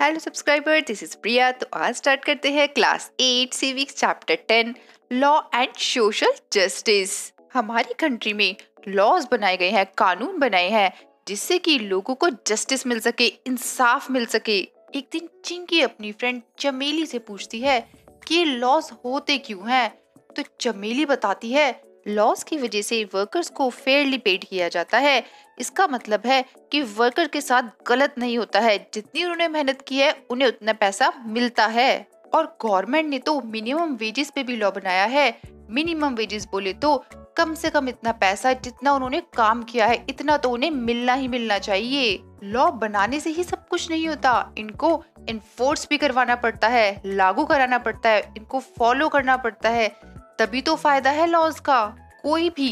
hello subscriber this is Priya तो आज start करते हैं class eight civics chapter ten law and social justice हमारी कंट्री में लॉज बनाए गए हैं कानून बनाए हैं जिससे कि लोगों को जस्टिस मिल सके इंसाफ मिल सके एक दिन चिंकी अपनी फ्रेंड चमेली से पूछती है कि ये लॉज होते क्यों हैं तो चमेली बताती है लॉस की वजह से वर्कर्स को फेयरली पेड किया जाता है इसका मतलब है कि वर्कर के साथ गलत नहीं होता है जितनी उन्होंने मेहनत की है उन्हें उतना पैसा मिलता है और गवर्नमेंट ने तो मिनिमम वेजेस पे भी लॉ बनाया है मिनिमम वेजेस बोले तो कम से कम इतना पैसा जितना उन्होंने काम किया है इतना तो उन्हें मिलना ही मिलना चाहिए लॉ बनाने से ही सब कुछ नहीं होता इनको इन्फोर्स भी करवाना पड़ता है लागू कराना पड़ता है इनको फॉलो करना पड़ता है तभी तो फायदा है लॉज का कोई भी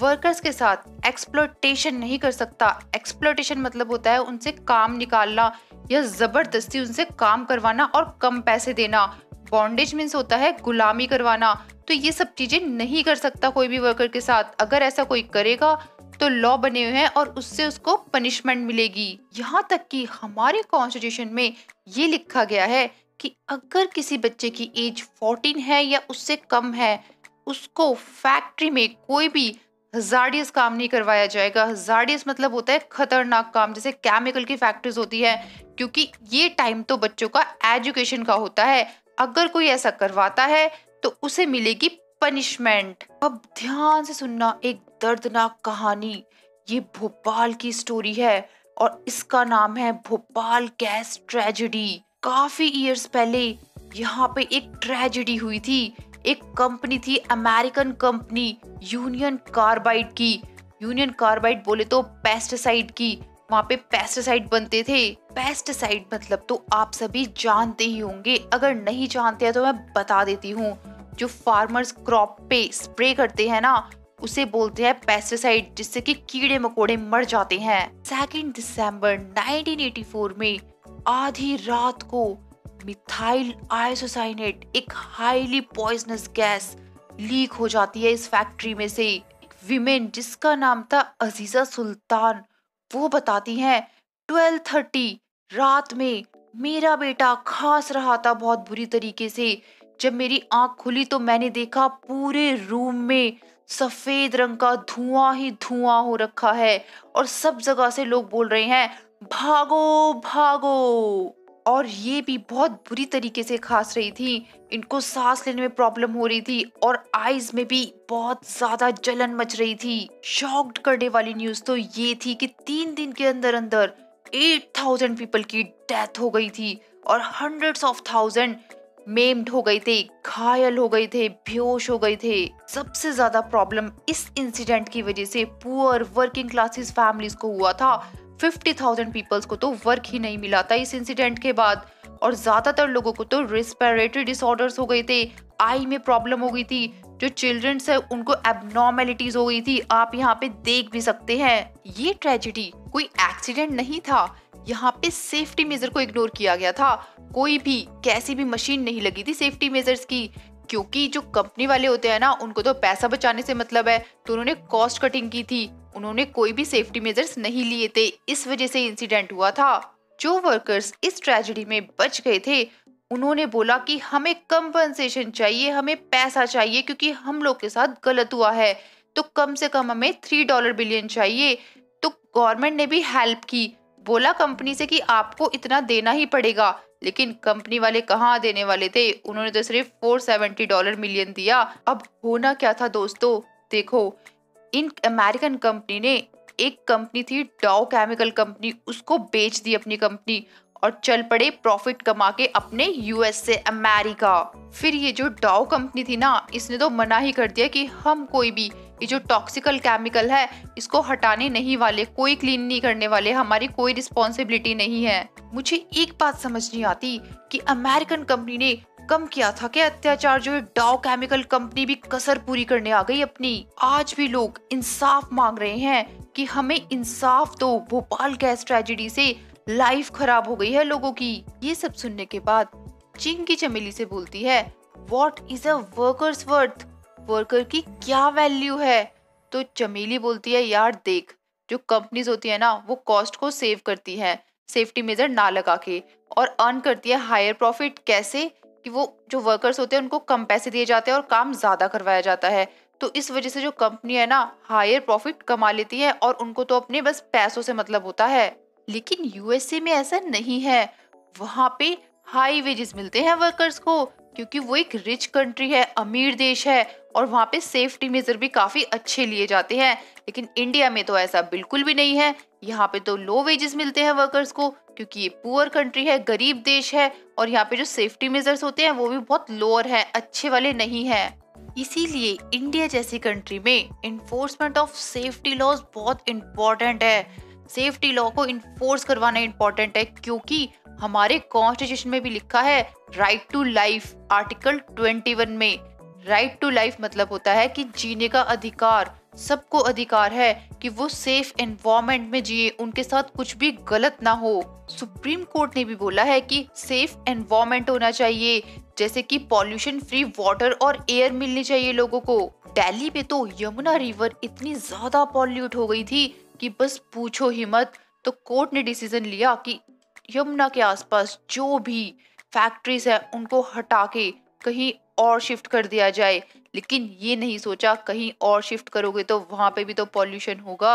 वर्कर्स के साथ एक्सप्लोटेशन नहीं कर सकता एक्सप्लोटेशन मतलब होता है उनसे काम निकालना या ज़बरदस्ती उनसे काम करवाना और कम पैसे देना बॉन्डेज मीन्स होता है गुलामी करवाना तो ये सब चीज़ें नहीं कर सकता कोई भी वर्कर के साथ अगर ऐसा कोई करेगा तो लॉ बने हुए हैं और उससे उसको पनिशमेंट मिलेगी यहाँ तक कि हमारे कॉन्स्टिट्यूशन में ये लिखा गया है कि अगर किसी बच्चे की एज 14 है या उससे कम है उसको फैक्ट्री में कोई भी हजारियस काम नहीं करवाया जाएगा हजारियस मतलब होता है खतरनाक काम जैसे केमिकल की फैक्ट्रीज होती है क्योंकि ये टाइम तो बच्चों का एजुकेशन का होता है अगर कोई ऐसा करवाता है तो उसे मिलेगी पनिशमेंट अब ध्यान से सुनना एक दर्दनाक कहानी ये भोपाल की स्टोरी है और इसका नाम है भोपाल गैस ट्रेजेडी काफ़ी ईयर्स पहले यहाँ पे एक ट्रेजेडी हुई थी एक कंपनी थी अमेरिकन कंपनी यूनियन कार्बाइड की यूनियन कार्बाइड बोले तो पेस्टिसाइड की वहाँ पे पेस्टिसाइड बनते थे पेस्टिसाइड मतलब तो आप सभी जानते ही होंगे अगर नहीं जानते हैं तो मैं बता देती हूँ जो फार्मर्स क्रॉप पे स्प्रे करते हैं ना उसे बोलते हैं पेस्टिसाइड जिससे कि कीड़े मकोड़े मर जाते हैं सेकेंड दिसंबर 1984 में आधी रात को मिथाइल आयसोसाइनेट एक हाईली पॉइजनस गैस लीक हो जाती है इस फैक्ट्री में से विमेन जिसका नाम था अजीजा सुल्तान वो बताती हैं 12:30 रात में मेरा बेटा खांस रहा था बहुत बुरी तरीके से जब मेरी आंख खुली तो मैंने देखा पूरे रूम में सफेद रंग का धुआं ही धुआं हो रखा है और सब जगह से लोग बोल रहे हैं भागो भागो और ये भी बहुत बुरी तरीके से खास रही थी इनको सांस लेने में प्रॉब्लम हो रही थी और आईज में भी बहुत ज्यादा जलन मच रही थी शॉक्ड करने वाली न्यूज तो ये थी कि तीन दिन के अंदर अंदर 8000 पीपल की डेथ हो गई थी और हंड्रेड ऑफ थाउजेंड मेम्ड हो गए थे घायल हो गए थे बेहोश हो गए थे सबसे ज्यादा प्रॉब्लम इस इंसिडेंट की वजह से पुअर वर्किंग क्लासेस फैमिलीज को हुआ था फिफ्टी थाउजेंड पीपल्स को तो वर्क ही नहीं मिला था इस इंसिडेंट के बाद और ज़्यादातर लोगों को तो रेस्पिरेटरी डिसऑर्डर्स हो गए थे आई में प्रॉब्लम हो गई थी जो चिल्ड्रंस है उनको एबनॉर्मेलिटीज हो गई थी आप यहाँ पे देख भी सकते हैं ये ट्रेजिडी कोई एक्सीडेंट नहीं था यहाँ पे सेफ्टी मेजर को इग्नोर किया गया था कोई भी कैसी भी मशीन नहीं लगी थी सेफ्टी मेजर्स की क्योंकि जो कंपनी वाले होते हैं ना उनको तो पैसा बचाने से मतलब है तो उन्होंने कॉस्ट कटिंग की थी उन्होंने कोई भी सेफ्टी मेजर्स नहीं लिए थे इस वजह से इंसिडेंट हुआ था जो वर्कर्स इस ट्रेजिडी में बच गए थे उन्होंने बोला कि हमें कम्पनसेशन चाहिए हमें पैसा चाहिए क्योंकि हम लोग के साथ गलत हुआ है तो कम से कम हमें थ्री डॉलर बिलियन चाहिए तो गवर्नमेंट ने भी हेल्प की बोला कंपनी से कि आपको इतना देना ही पड़ेगा लेकिन कंपनी वाले कहाँ देने वाले थे उन्होंने तो सिर्फ 470 डॉलर मिलियन दिया अब होना क्या था दोस्तों देखो इन अमेरिकन कंपनी ने एक कंपनी थी डाओ केमिकल कंपनी उसको बेच दी अपनी कंपनी और चल पड़े प्रॉफिट कमा के अपने यूएस से अमेरिका फिर ये जो डाओ कंपनी थी ना इसने तो मना ही कर दिया कि हम कोई भी ये जो टॉक्सिकल केमिकल है इसको हटाने नहीं वाले कोई क्लीन नहीं करने वाले हमारी कोई रिस्पॉन्सिबिलिटी नहीं है मुझे एक बात समझ नहीं आती कि अमेरिकन कंपनी ने कम किया था कि अत्याचार जो है केमिकल कंपनी भी कसर पूरी करने आ गई अपनी आज भी लोग इंसाफ मांग रहे हैं कि हमें इंसाफ दो भोपाल गैस ट्रेजिडी से लाइफ खराब हो गई है लोगों की ये सब सुनने के बाद चिंग की चमेली से बोलती है what is a worker's worth worker की क्या वैल्यू है तो चमेली बोलती है यार देख जो कंपनीज होती है ना वो कॉस्ट को सेव करती है सेफ्टी मेजर ना लगा के और अर्न करती है हायर प्रॉफिट कैसे कि वो जो वर्कर्स होते हैं उनको कम पैसे दिए जाते हैं और काम ज़्यादा करवाया जाता है तो इस वजह से जो कंपनी है ना हायर प्रॉफिट कमा लेती है और उनको तो अपने बस पैसों से मतलब होता है लेकिन यूएसए में ऐसा नहीं है वहाँ पे हाई वेजेस मिलते हैं वर्कर्स को क्योंकि वो एक रिच कंट्री है अमीर देश है और वहाँ पे सेफ्टी मेजर भी काफ़ी अच्छे लिए जाते हैं लेकिन इंडिया में तो ऐसा बिल्कुल भी नहीं है यहाँ पे तो लो वेजेस मिलते हैं वर्कर्स को क्योंकि ये पुअर कंट्री है गरीब देश है और यहाँ पे जो सेफ्टी मेजर्स होते हैं वो भी बहुत लोअर है अच्छे वाले नहीं है इसीलिए इंडिया जैसी कंट्री में इन्फोर्समेंट ऑफ सेफ्टी लॉज बहुत इम्पोर्टेंट है सेफ्टी लॉ को इन्फोर्स करवाना इम्पोर्टेंट है क्योंकि हमारे कॉन्स्टिट्यूशन में भी लिखा है राइट टू लाइफ आर्टिकल 21 में राइट टू लाइफ मतलब होता है कि जीने का अधिकार सबको अधिकार है कि वो सेफ एनवायरमेंट में जिए उनके साथ कुछ भी गलत ना हो सुप्रीम कोर्ट ने भी बोला है कि सेफ एनवायरमेंट होना चाहिए जैसे कि पॉल्यूशन फ्री वाटर और एयर मिलनी चाहिए लोगों को दिल्ली पे तो यमुना रिवर इतनी ज्यादा पॉल्यूट हो गई थी कि बस पूछो ही मत तो कोर्ट ने डिसीजन लिया कि यमुना के आसपास जो भी फैक्ट्रीज है उनको हटा के कहीं और शिफ्ट कर दिया जाए लेकिन ये नहीं सोचा कहीं और शिफ्ट करोगे तो वहाँ पे भी तो पॉल्यूशन होगा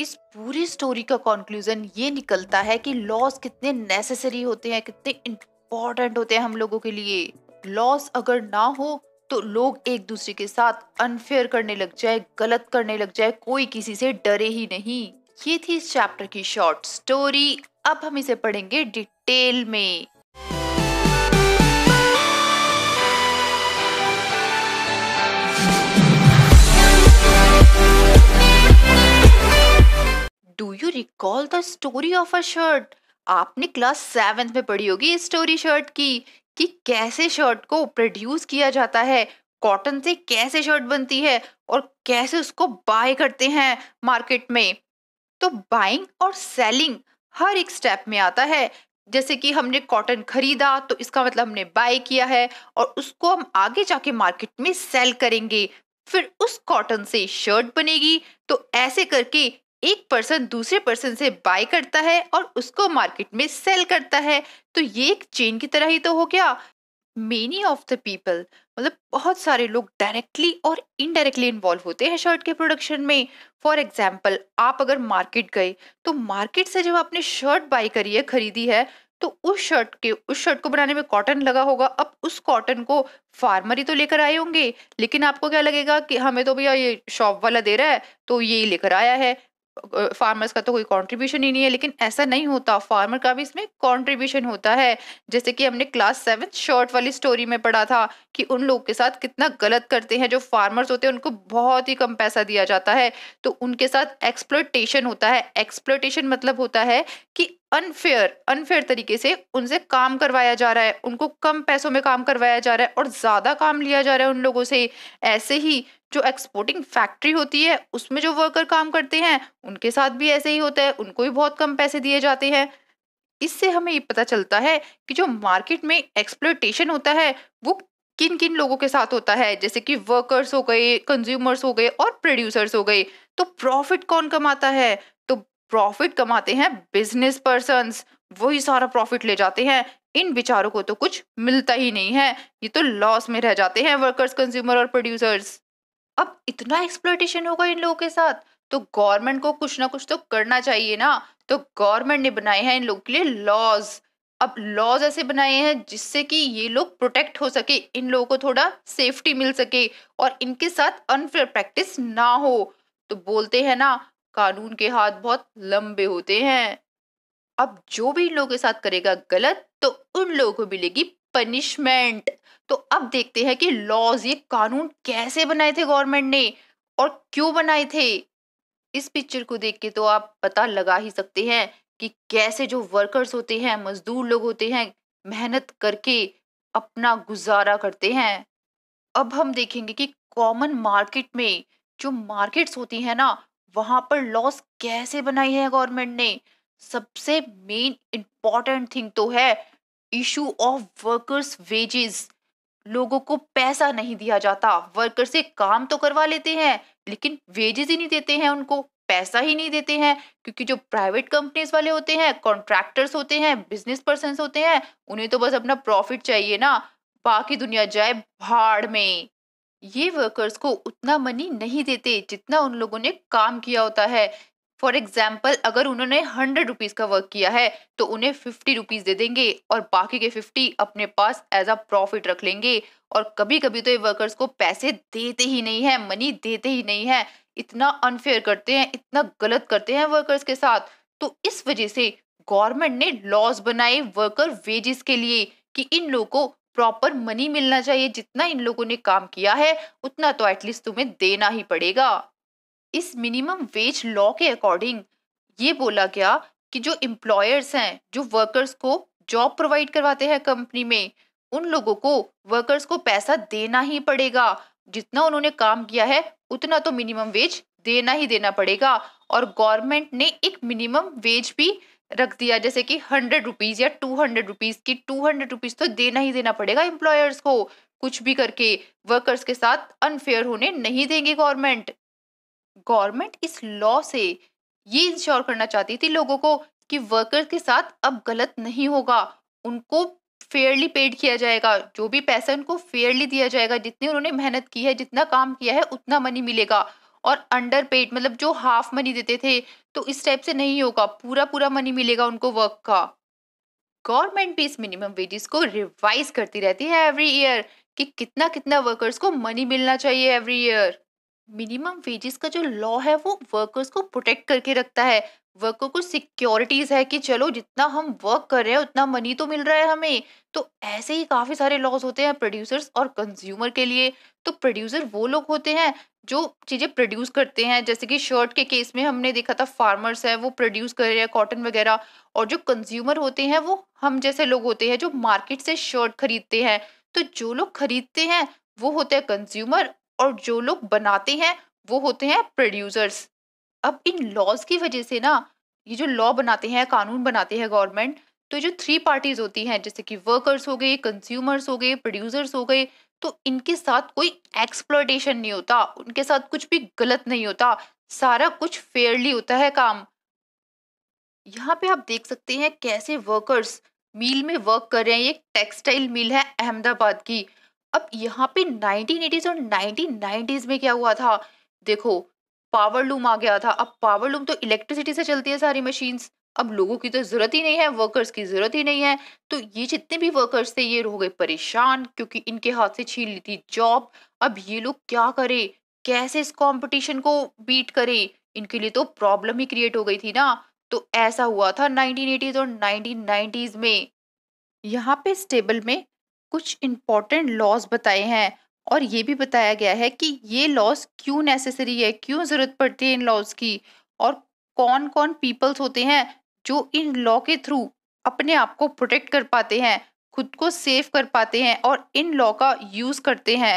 इस पूरी स्टोरी का कंक्लूजन ये निकलता है कि लॉस कितने नेसेसरी होते हैं कितने इम्पॉर्टेंट होते हैं हम लोगों के लिए लॉस अगर ना हो तो लोग एक दूसरे के साथ अनफेयर करने लग जाए गलत करने लग जाए कोई किसी से डरे ही नहीं ये थी इस चैप्टर की शॉर्ट स्टोरी अब हम इसे पढ़ेंगे डिटेल में do you recall the story of a shirt आपने क्लास सेवेंथ में पढ़ी होगी इस स्टोरी शर्ट की कि कैसे शर्ट को प्रोड्यूस किया जाता है कॉटन से कैसे शर्ट बनती है और कैसे उसको बाय करते हैं मार्केट में तो बाइंग और सेलिंग हर एक स्टेप में आता है जैसे कि हमने कॉटन खरीदा तो इसका मतलब हमने बाय किया है और उसको हम आगे जाके मार्केट में सेल करेंगे फिर उस कॉटन से शर्ट बनेगी तो ऐसे करके एक पर्सन दूसरे पर्सन से बाय करता है और उसको मार्केट में सेल करता है तो ये एक चेन की तरह ही तो हो गया मेनी ऑफ द पीपल मतलब बहुत सारे लोग डायरेक्टली और इनडायरेक्टली इन्वॉल्व होते हैं शर्ट के प्रोडक्शन में फॉर एग्जाम्पल आप अगर मार्केट गए तो मार्केट से जब आपने शर्ट बाई करी है खरीदी है तो उस शर्ट के उस शर्ट को बनाने में कॉटन लगा होगा अब उस कॉटन को फार्मर ही तो लेकर आए होंगे लेकिन आपको क्या लगेगा कि हमें तो भैया ये शॉप वाला दे रहा है तो ये लेकर आया है फार्मर्स का तो कोई कंट्रीब्यूशन ही नहीं है लेकिन ऐसा नहीं होता फार्मर का भी इसमें कंट्रीब्यूशन होता है जैसे कि हमने क्लास सेवन शॉर्ट वाली स्टोरी में पढ़ा था कि उन लोग के साथ कितना गलत करते हैं जो फार्मर्स होते हैं उनको बहुत ही कम पैसा दिया जाता है तो उनके साथ एक्सप्लोटेशन होता है एक्सप्लोटेशन मतलब होता है कि अनफेयर अनफेयर तरीके से उनसे काम करवाया जा रहा है उनको कम पैसों में काम करवाया जा रहा है और ज़्यादा काम लिया जा रहा है उन लोगों से ऐसे ही जो एक्सपोर्टिंग फैक्ट्री होती है उसमें जो वर्कर काम करते हैं उनके साथ भी ऐसे ही होता है उनको भी बहुत कम पैसे दिए जाते हैं इससे हमें ये पता चलता है कि जो मार्केट में एक्सप्लोटेशन होता है वो किन किन लोगों के साथ होता है जैसे कि वर्कर्स हो गए कंज्यूमर्स हो गए और प्रोड्यूसर्स हो गए तो प्रॉफिट कौन कमाता है प्रॉफिट कमाते हैं बिजनेस पर्सन वही सारा प्रॉफिट ले जाते हैं इन बिचारों को तो कुछ मिलता ही नहीं है ये तो लॉस में रह जाते हैं वर्कर्स कंज्यूमर और प्रोड्यूसर्स अब इतना एक्सप्लोटेशन होगा इन लोगों के साथ तो गवर्नमेंट को कुछ ना कुछ तो करना चाहिए ना तो गवर्नमेंट ने बनाए हैं इन लोगों के लिए लॉज अब लॉज ऐसे बनाए हैं जिससे कि ये लोग प्रोटेक्ट हो सके इन लोगों को थोड़ा सेफ्टी मिल सके और इनके साथ अनफेयर प्रैक्टिस ना हो तो बोलते हैं ना कानून के हाथ बहुत लंबे होते हैं अब जो भी इन लोगों के साथ करेगा गलत तो उन लोगों को मिलेगी पनिशमेंट तो अब देखते हैं कि लॉज ये कानून कैसे बनाए थे गवर्नमेंट ने और क्यों बनाए थे इस पिक्चर को देख के तो आप पता लगा ही सकते हैं कि कैसे जो वर्कर्स होते हैं मजदूर लोग होते हैं मेहनत करके अपना गुजारा करते हैं अब हम देखेंगे कि कॉमन मार्केट में जो मार्केट्स होती हैं ना वहां पर लॉस कैसे बनाई है गवर्नमेंट ने सबसे मेन इम्पॉर्टेंट थिंग तो है इशू ऑफ वर्कर्स वेजेस लोगों को पैसा नहीं दिया जाता वर्कर से काम तो करवा लेते हैं लेकिन वेजेस ही नहीं देते हैं उनको पैसा ही नहीं देते हैं क्योंकि जो प्राइवेट कंपनीज वाले होते हैं कॉन्ट्रैक्टर्स होते हैं बिजनेस पर्सन होते हैं उन्हें तो बस अपना प्रॉफिट चाहिए ना बाकी दुनिया जाए भाड़ में ये वर्कर्स को उतना मनी नहीं देते जितना उन लोगों ने काम किया होता है फॉर एग्जाम्पल अगर उन्होंने हंड्रेड रुपीज़ का वर्क किया है तो उन्हें फिफ्टी रुपीज़ दे देंगे और बाकी के फिफ्टी अपने पास एज अ प्रॉफिट रख लेंगे और कभी कभी तो ये वर्कर्स को पैसे देते ही नहीं है मनी देते ही नहीं है इतना अनफेयर करते हैं इतना गलत करते हैं वर्कर्स के साथ तो इस वजह से गवर्नमेंट ने लॉज बनाए वर्कर वेजेस के लिए कि इन लोगों को प्रॉपर मनी मिलना चाहिए जितना इन लोगों ने काम किया है उतना तो एटलीस्ट तुम्हें देना ही पड़ेगा इस मिनिमम वेज लॉ के अकॉर्डिंग ये बोला गया कि जो एम्प्लॉयर्स हैं जो वर्कर्स को जॉब प्रोवाइड करवाते हैं कंपनी में उन लोगों को वर्कर्स को पैसा देना ही पड़ेगा जितना उन्होंने काम किया है उतना तो मिनिमम वेज देना ही देना पड़ेगा और गवर्नमेंट ने एक मिनिमम वेज भी रख दिया जैसे कि हंड्रेड रुपीज़ या टू हंड्रेड रुपीज़ की टू हंड्रेड रुपीज़ तो देना ही देना पड़ेगा एम्प्लॉयर्स को कुछ भी करके वर्कर्स के साथ अनफेयर होने नहीं देंगे गवर्नमेंट गवर्नमेंट इस लॉ से ये इंश्योर करना चाहती थी लोगों को कि वर्कर्स के साथ अब गलत नहीं होगा उनको फेयरली पेड किया जाएगा जो भी पैसा उनको फेयरली दिया जाएगा जितनी उन्होंने मेहनत की है जितना काम किया है उतना मनी मिलेगा और अंडर पेड मतलब जो हाफ मनी देते थे तो इस टाइप से नहीं होगा पूरा पूरा मनी मिलेगा उनको वर्क का गवर्नमेंट भी इस मिनिमम वेजेस को रिवाइज करती रहती है एवरी ईयर कि कितना कितना वर्कर्स को मनी मिलना चाहिए एवरी ईयर मिनिमम वेजेस का जो लॉ है वो वर्कर्स को प्रोटेक्ट करके रखता है वर्कर को सिक्योरिटीज है कि चलो जितना हम वर्क कर रहे हैं उतना मनी तो मिल रहा है हमें तो ऐसे ही काफ़ी सारे लॉस होते हैं प्रोड्यूसर्स और कंज्यूमर के लिए तो प्रोड्यूसर वो लोग होते हैं जो चीज़ें प्रोड्यूस करते हैं जैसे कि शर्ट के केस में हमने देखा था फार्मर्स हैं वो प्रोड्यूस कर रहे हैं कॉटन वगैरह और जो कंज्यूमर होते हैं वो हम जैसे लोग होते हैं जो मार्केट से शर्ट खरीदते हैं तो जो लोग खरीदते हैं वो होते हैं कंज्यूमर और जो लोग बनाते हैं वो होते हैं प्रोड्यूसर्स अब इन लॉज की वजह से ना ये जो लॉ बनाते हैं कानून बनाते हैं गवर्नमेंट तो जो थ्री पार्टीज होती हैं जैसे कि वर्कर्स हो गए कंज्यूमर्स हो गए प्रोड्यूसर्स हो गए तो इनके साथ कोई एक्सप्लोटेशन नहीं होता उनके साथ कुछ भी गलत नहीं होता सारा कुछ फेयरली होता है काम यहाँ पे आप देख सकते हैं कैसे वर्कर्स मिल में वर्क कर रहे हैं ये टेक्सटाइल मिल है अहमदाबाद की अब यहाँ पे एटीज और नाइनटीज में क्या हुआ था देखो पावर लूम आ गया था अब पावर लूम तो इलेक्ट्रिसिटी से चलती है सारी मशीन्स अब लोगों की तो ज़रूरत ही नहीं है वर्कर्स की ज़रूरत ही नहीं है तो ये जितने भी वर्कर्स थे ये हो गए परेशान क्योंकि इनके हाथ से छीन ली थी जॉब अब ये लोग क्या करें कैसे इस कंपटीशन को बीट करें इनके लिए तो प्रॉब्लम ही क्रिएट हो गई थी ना तो ऐसा हुआ था एटीज और नाइनटीज में यहाँ पे स्टेबल में कुछ इम्पॉर्टेंट लॉज बताए हैं और ये भी बताया गया है कि ये लॉज क्यों नेसेसरी है क्यों ज़रूरत पड़ती है इन लॉज की और कौन कौन पीपल्स होते हैं जो इन लॉ के थ्रू अपने आप को प्रोटेक्ट कर पाते हैं खुद को सेव कर पाते हैं और इन लॉ का यूज़ करते हैं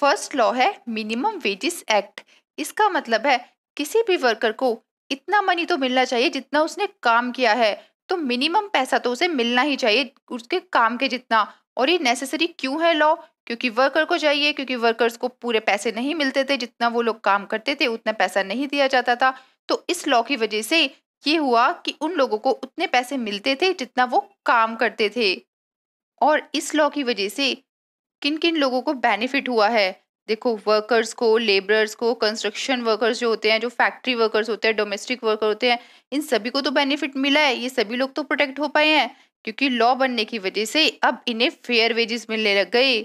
फर्स्ट लॉ है मिनिमम वेजेस एक्ट इसका मतलब है किसी भी वर्कर को इतना मनी तो मिलना चाहिए जितना उसने काम किया है तो मिनिमम पैसा तो उसे मिलना ही चाहिए उसके काम के जितना और ये नेसेसरी क्यों है लॉ क्योंकि वर्कर को चाहिए क्योंकि वर्कर्स को पूरे पैसे नहीं मिलते थे जितना वो लोग काम करते थे उतना पैसा नहीं दिया जाता था तो इस लॉ की वजह से ये हुआ कि उन लोगों को उतने पैसे मिलते थे जितना वो काम करते थे और इस लॉ की वजह से किन किन लोगों को बेनिफिट हुआ है देखो वर्कर्स को लेबरर्स को कंस्ट्रक्शन वर्कर्स जो होते हैं जो फैक्ट्री वर्कर्स होते हैं डोमेस्टिक वर्कर होते हैं इन सभी को तो बेनिफिट मिला है ये सभी लोग तो प्रोटेक्ट हो पाए हैं क्योंकि लॉ बनने की वजह से अब इन्हें फेयर वेजेस मिलने लग गए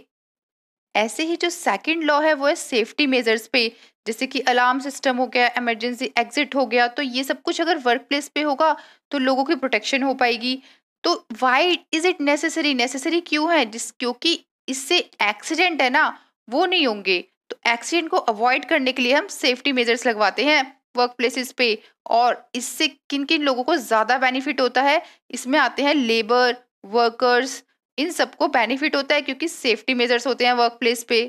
ऐसे ही जो सेकंड लॉ है वो है सेफ्टी मेजर्स पे जैसे कि अलार्म सिस्टम हो गया इमरजेंसी एग्जिट हो गया तो ये सब कुछ अगर वर्क प्लेस पे होगा तो लोगों की प्रोटेक्शन हो पाएगी तो why is it necessary necessary क्यों है जिस क्योंकि इससे एक्सीडेंट है ना वो नहीं होंगे तो एक्सीडेंट को अवॉइड करने के लिए हम सेफ्टी मेजर्स लगवाते हैं वर्क प्लेसेस पे और इससे किन किन लोगों को ज़्यादा बेनिफिट होता है इसमें आते हैं लेबर वर्कर्स इन सबको बेनिफिट होता है क्योंकि सेफ्टी मेजर्स होते हैं वर्क प्लेस पे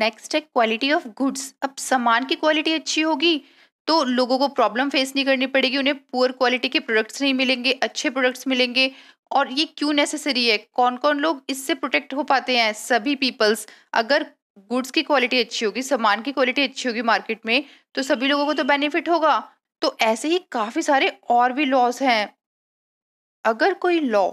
नेक्स्ट है क्वालिटी ऑफ गुड्स अब सामान की क्वालिटी अच्छी होगी तो लोगों को प्रॉब्लम फेस नहीं करनी पड़ेगी उन्हें पुअर क्वालिटी के प्रोडक्ट्स नहीं मिलेंगे अच्छे प्रोडक्ट्स मिलेंगे और ये क्यों नेसेसरी है कौन कौन लोग इससे प्रोटेक्ट हो पाते हैं सभी पीपल्स अगर गुड्स की क्वालिटी अच्छी होगी सामान की क्वालिटी अच्छी होगी मार्केट में तो सभी लोगों को तो बेनिफिट होगा तो ऐसे ही काफ़ी सारे और भी लॉस हैं अगर कोई लॉ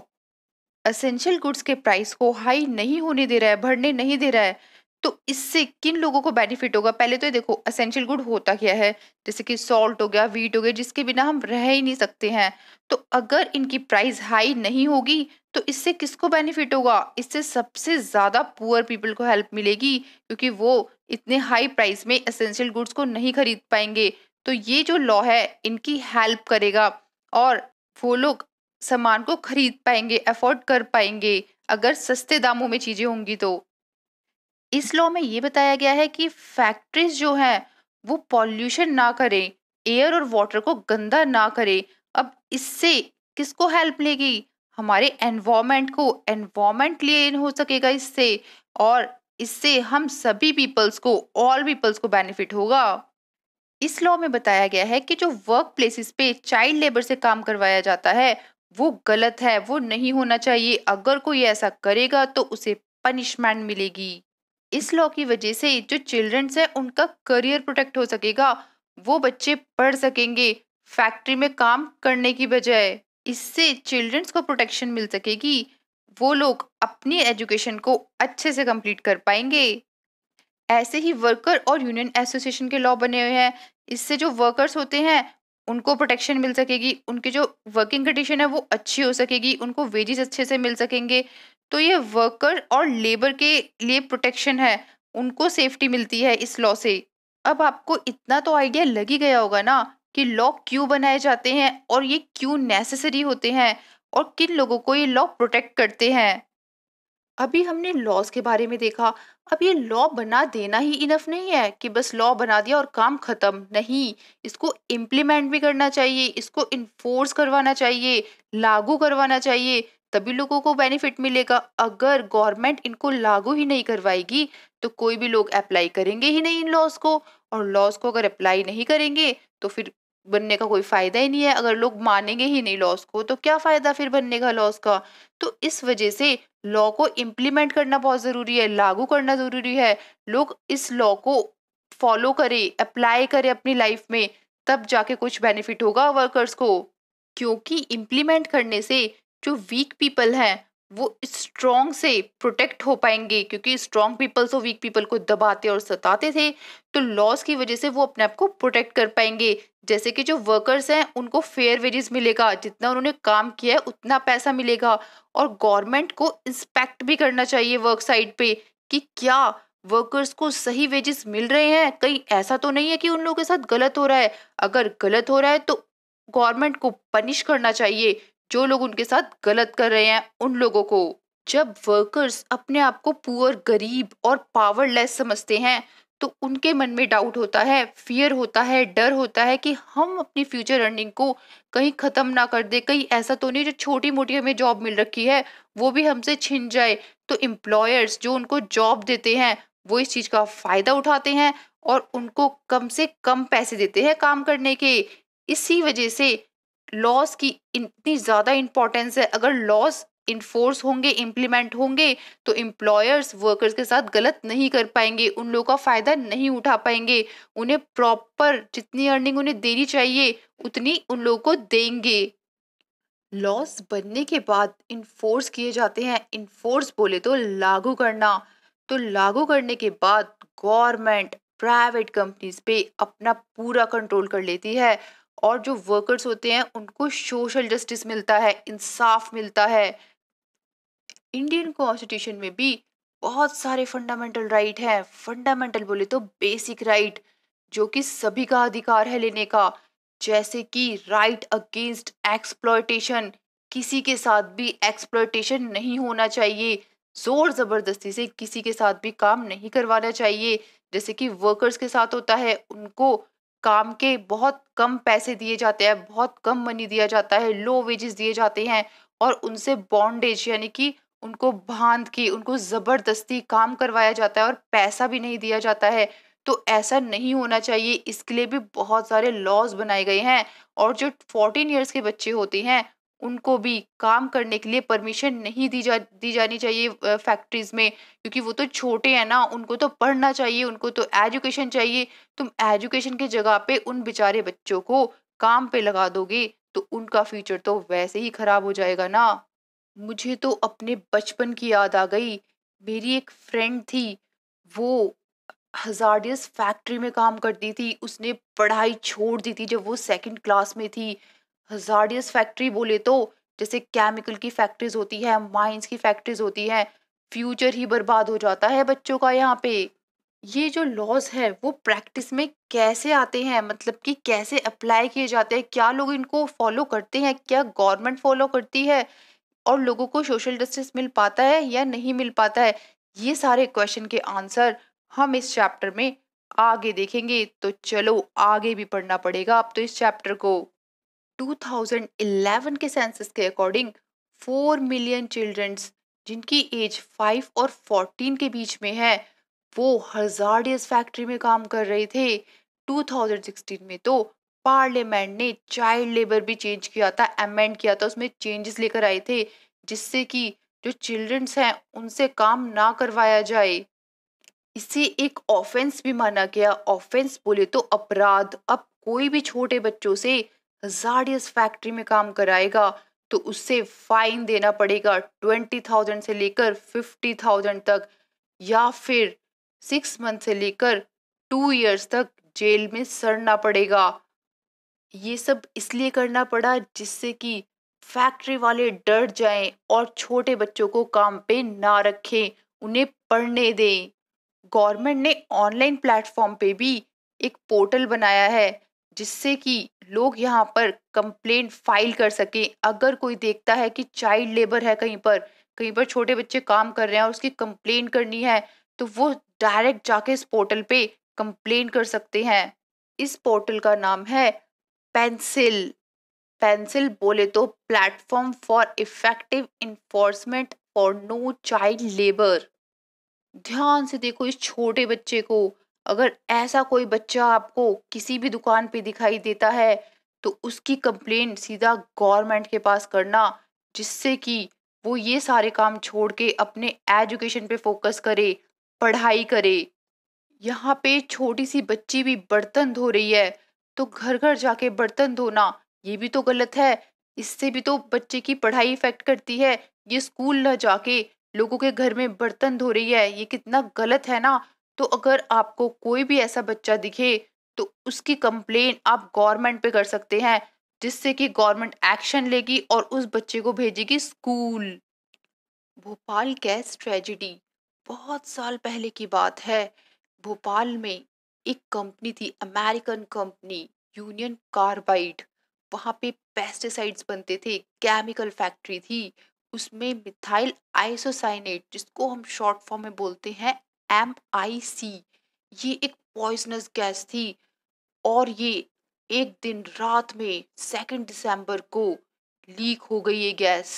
असेंशियल गुड्स के प्राइस को हाई नहीं होने दे रहा है बढ़ने नहीं दे रहा है तो इससे किन लोगों को बेनिफिट होगा पहले तो ये देखो असेंशियल गुड होता क्या है जैसे कि सॉल्ट हो गया वीट हो गया जिसके बिना हम रह ही नहीं सकते हैं तो अगर इनकी प्राइस हाई नहीं होगी तो इससे किसको बेनिफिट होगा इससे सबसे ज़्यादा पुअर पीपल को हेल्प मिलेगी क्योंकि वो इतने हाई प्राइस में असेंशियल गुड्स को नहीं खरीद पाएंगे तो ये जो लॉ है इनकी हेल्प करेगा और वो लोग सामान को खरीद पाएंगे अफोर्ड कर पाएंगे अगर सस्ते दामों में चीज़ें होंगी तो इस लॉ में ये बताया गया है कि फैक्ट्रीज जो हैं वो पॉल्यूशन ना करें एयर और वाटर को गंदा ना करें अब इससे किसको हेल्प लेगी हमारे एनवायरमेंट को एनवायरमेंट क्लियर हो सकेगा इससे और इससे हम सभी पीपल्स को ऑल पीपल्स को बेनिफिट होगा इस लॉ में बताया गया है कि जो वर्क प्लेसिस पे चाइल्ड लेबर से काम करवाया जाता है वो गलत है वो नहीं होना चाहिए अगर कोई ऐसा करेगा तो उसे पनिशमेंट मिलेगी इस लॉ की वजह से जो चिल्ड्रंस हैं उनका करियर प्रोटेक्ट हो सकेगा वो बच्चे पढ़ सकेंगे फैक्ट्री में काम करने की बजाय इससे चिल्ड्रंस को प्रोटेक्शन मिल सकेगी वो लोग अपनी एजुकेशन को अच्छे से कंप्लीट कर पाएंगे ऐसे ही वर्कर और यूनियन एसोसिएशन के लॉ बने हुए हैं इससे जो वर्कर्स होते हैं उनको प्रोटेक्शन मिल सकेगी उनकी जो वर्किंग कंडीशन है वो अच्छी हो सकेगी उनको वेजेस अच्छे से मिल सकेंगे तो ये वर्कर और लेबर के लिए प्रोटेक्शन है उनको सेफ्टी मिलती है इस लॉ से अब आपको इतना तो आइडिया लग ही गया होगा ना कि लॉ क्यों बनाए जाते हैं और ये क्यों नेसेसरी होते हैं और किन लोगों को ये लॉ प्रोटेक्ट करते हैं अभी हमने लॉज के बारे में देखा अब ये लॉ बना देना ही इनफ नहीं है कि बस लॉ बना दिया और काम खत्म नहीं इसको इम्प्लीमेंट भी करना चाहिए इसको इन्फोर्स करवाना चाहिए लागू करवाना चाहिए तभी लोगों को बेनिफिट मिलेगा अगर गवर्नमेंट इनको लागू ही नहीं करवाएगी तो कोई भी लोग अप्लाई करेंगे ही नहीं इन लॉज को और लॉज को अगर अप्लाई नहीं करेंगे तो फिर बनने का कोई फ़ायदा ही नहीं है अगर लोग मानेंगे ही नहीं लॉस को तो क्या फ़ायदा फिर बनने का लॉस का तो इस वजह से लॉ को इम्प्लीमेंट करना बहुत ज़रूरी है लागू करना ज़रूरी है लोग इस लॉ को फॉलो करें अप्लाई करें अपनी लाइफ में तब जाके कुछ बेनिफिट होगा वर्कर्स को क्योंकि इम्प्लीमेंट करने से जो वीक पीपल हैं वो स्ट्रॉन्ग से प्रोटेक्ट हो पाएंगे क्योंकि स्ट्रॉन्ग पीपल्स और वीक पीपल को दबाते और सताते थे तो लॉस की वजह से वो अपने आप को प्रोटेक्ट कर पाएंगे जैसे कि जो वर्कर्स हैं उनको फेयर वेजेस मिलेगा जितना उन्होंने काम किया है उतना पैसा मिलेगा और गवर्नमेंट को इंस्पेक्ट भी करना चाहिए वर्क साइट पर कि क्या वर्कर्स को सही वेजेस मिल रहे हैं कहीं ऐसा तो नहीं है कि उन लोगों के साथ गलत हो रहा है अगर गलत हो रहा है तो गवर्नमेंट को पनिश करना चाहिए जो लोग उनके साथ गलत कर रहे हैं उन लोगों को जब वर्कर्स अपने आप को पुअर गरीब और पावरलेस समझते हैं तो उनके मन में डाउट होता है फियर होता है डर होता है कि हम अपनी फ्यूचर अर्निंग को कहीं ख़त्म ना कर दे कहीं ऐसा तो नहीं जो छोटी मोटी हमें जॉब मिल रखी है वो भी हमसे छिन जाए तो एम्प्लॉयर्स जो उनको जॉब देते हैं वो इस चीज़ का फ़ायदा उठाते हैं और उनको कम से कम पैसे देते हैं काम करने के इसी वजह से लॉस की इतनी ज़्यादा इम्पोर्टेंस है अगर लॉस इन्फोर्स होंगे इम्प्लीमेंट होंगे तो एम्प्लॉयर्स वर्कर्स के साथ गलत नहीं कर पाएंगे उन लोगों का फ़ायदा नहीं उठा पाएंगे उन्हें प्रॉपर जितनी अर्निंग उन्हें देनी चाहिए उतनी उन लोगों को देंगे लॉस बनने के बाद इन्फोर्स किए जाते हैं इन्फोर्स बोले तो लागू करना तो लागू करने के बाद गवर्नमेंट प्राइवेट कंपनीज पे अपना पूरा कंट्रोल कर लेती है और जो वर्कर्स होते हैं उनको सोशल जस्टिस मिलता है इंसाफ मिलता है इंडियन कॉन्स्टिट्यूशन में भी बहुत सारे फंडामेंटल राइट हैं फंडामेंटल बोले तो बेसिक राइट जो कि सभी का अधिकार है लेने का जैसे कि राइट अगेंस्ट एक्सप्लॉयटेशन किसी के साथ भी एक्सप्लॉयटेशन नहीं होना चाहिए जोर ज़बरदस्ती से किसी के साथ भी काम नहीं करवाना चाहिए जैसे कि वर्कर्स के साथ होता है उनको काम के बहुत कम पैसे दिए जाते हैं बहुत कम मनी दिया जाता है लो वेजेस दिए जाते हैं और उनसे बॉन्डेज यानी कि उनको बांध के उनको ज़बरदस्ती काम करवाया जाता है और पैसा भी नहीं दिया जाता है तो ऐसा नहीं होना चाहिए इसके लिए भी बहुत सारे लॉज बनाए गए हैं और जो फोर्टीन ईयर्स के बच्चे होते हैं उनको भी काम करने के लिए परमिशन नहीं दी जा दी जानी चाहिए फैक्ट्रीज में क्योंकि वो तो छोटे हैं ना उनको तो पढ़ना चाहिए उनको तो एजुकेशन चाहिए तुम एजुकेशन के जगह पे उन बेचारे बच्चों को काम पे लगा दोगे तो उनका फ्यूचर तो वैसे ही खराब हो जाएगा ना मुझे तो अपने बचपन की याद आ गई मेरी एक फ्रेंड थी वो हजारडियस फैक्ट्री में काम करती थी उसने पढ़ाई छोड़ दी थी जब वो सेकंड क्लास में थी हजार्डियस फैक्ट्री बोले तो जैसे केमिकल की फैक्ट्रीज होती है माइंस की फैक्ट्रीज होती हैं फ्यूचर ही बर्बाद हो जाता है बच्चों का यहाँ पे ये जो लॉज है वो प्रैक्टिस में कैसे आते हैं मतलब कि कैसे अप्लाई किए जाते हैं क्या लोग इनको फॉलो करते हैं क्या गवर्नमेंट फॉलो करती है और लोगों को सोशल जस्टिस मिल पाता है या नहीं मिल पाता है ये सारे क्वेश्चन के आंसर हम इस चैप्टर में आगे देखेंगे तो चलो आगे भी पढ़ना पड़ेगा अब तो इस चैप्टर को 2011 के सेंसस के अकॉर्डिंग फोर मिलियन चिल्ड्रंस जिनकी एज फाइव और फोर्टीन के बीच में है वो हजार फैक्ट्री में काम कर रहे थे 2016 में तो पार्लियामेंट ने चाइल्ड लेबर भी चेंज किया था अमेंड किया था उसमें चेंजेस लेकर आए थे जिससे कि जो चिल्ड्रंस हैं उनसे काम ना करवाया जाए इसे एक ऑफेंस भी माना गया ऑफेंस बोले तो अपराध अब कोई भी छोटे बच्चों से हजारियस फैक्ट्री में काम कराएगा तो उससे फाइन देना पड़ेगा ट्वेंटी थाउजेंड से लेकर फिफ्टी थाउजेंड तक या फिर सिक्स मंथ से लेकर टू इयर्स तक जेल में सड़ना पड़ेगा ये सब इसलिए करना पड़ा जिससे कि फैक्ट्री वाले डर जाएं और छोटे बच्चों को काम पे ना रखें उन्हें पढ़ने दें गवर्नमेंट ने ऑनलाइन प्लेटफॉर्म पे भी एक पोर्टल बनाया है जिससे कि लोग यहाँ पर कंप्लेंट फाइल कर सकें अगर कोई देखता है कि चाइल्ड लेबर है कहीं पर कहीं पर छोटे बच्चे काम कर रहे हैं और उसकी कंप्लेन करनी है तो वो डायरेक्ट जाके इस पोर्टल पे कंप्लेन कर सकते हैं इस पोर्टल का नाम है पेंसिल पेंसिल बोले तो platform for effective enforcement for no child labour ध्यान से देखो इस छोटे बच्चे को अगर ऐसा कोई बच्चा आपको किसी भी दुकान पे दिखाई देता है तो उसकी कंप्लेंट सीधा गवर्नमेंट के पास करना जिससे कि वो ये सारे काम छोड़ के अपने एजुकेशन पे फोकस करे पढ़ाई करे यहाँ पे छोटी सी बच्ची भी बर्तन धो रही है तो घर घर जाके बर्तन धोना ये भी तो गलत है इससे भी तो बच्चे की पढ़ाई इफेक्ट करती है ये स्कूल न जाके लोगों के घर में बर्तन धो रही है ये कितना गलत है ना तो अगर आपको कोई भी ऐसा बच्चा दिखे तो उसकी कंप्लेन आप गवर्नमेंट पे कर सकते हैं जिससे कि गवर्नमेंट एक्शन लेगी और उस बच्चे को भेजेगी स्कूल भोपाल गैस ट्रेजिडी बहुत साल पहले की बात है भोपाल में एक कंपनी थी अमेरिकन कंपनी यूनियन कार्बाइड वहाँ पे पेस्टिसाइड्स बनते थे केमिकल फैक्ट्री थी उसमें मिथाइल आइसोसाइनेट जिसको हम शॉर्ट फॉर्म में बोलते हैं एम आई सी ये एक पॉइजनस गैस थी और ये एक दिन रात में सेकेंड दिसंबर को लीक हो गई ये गैस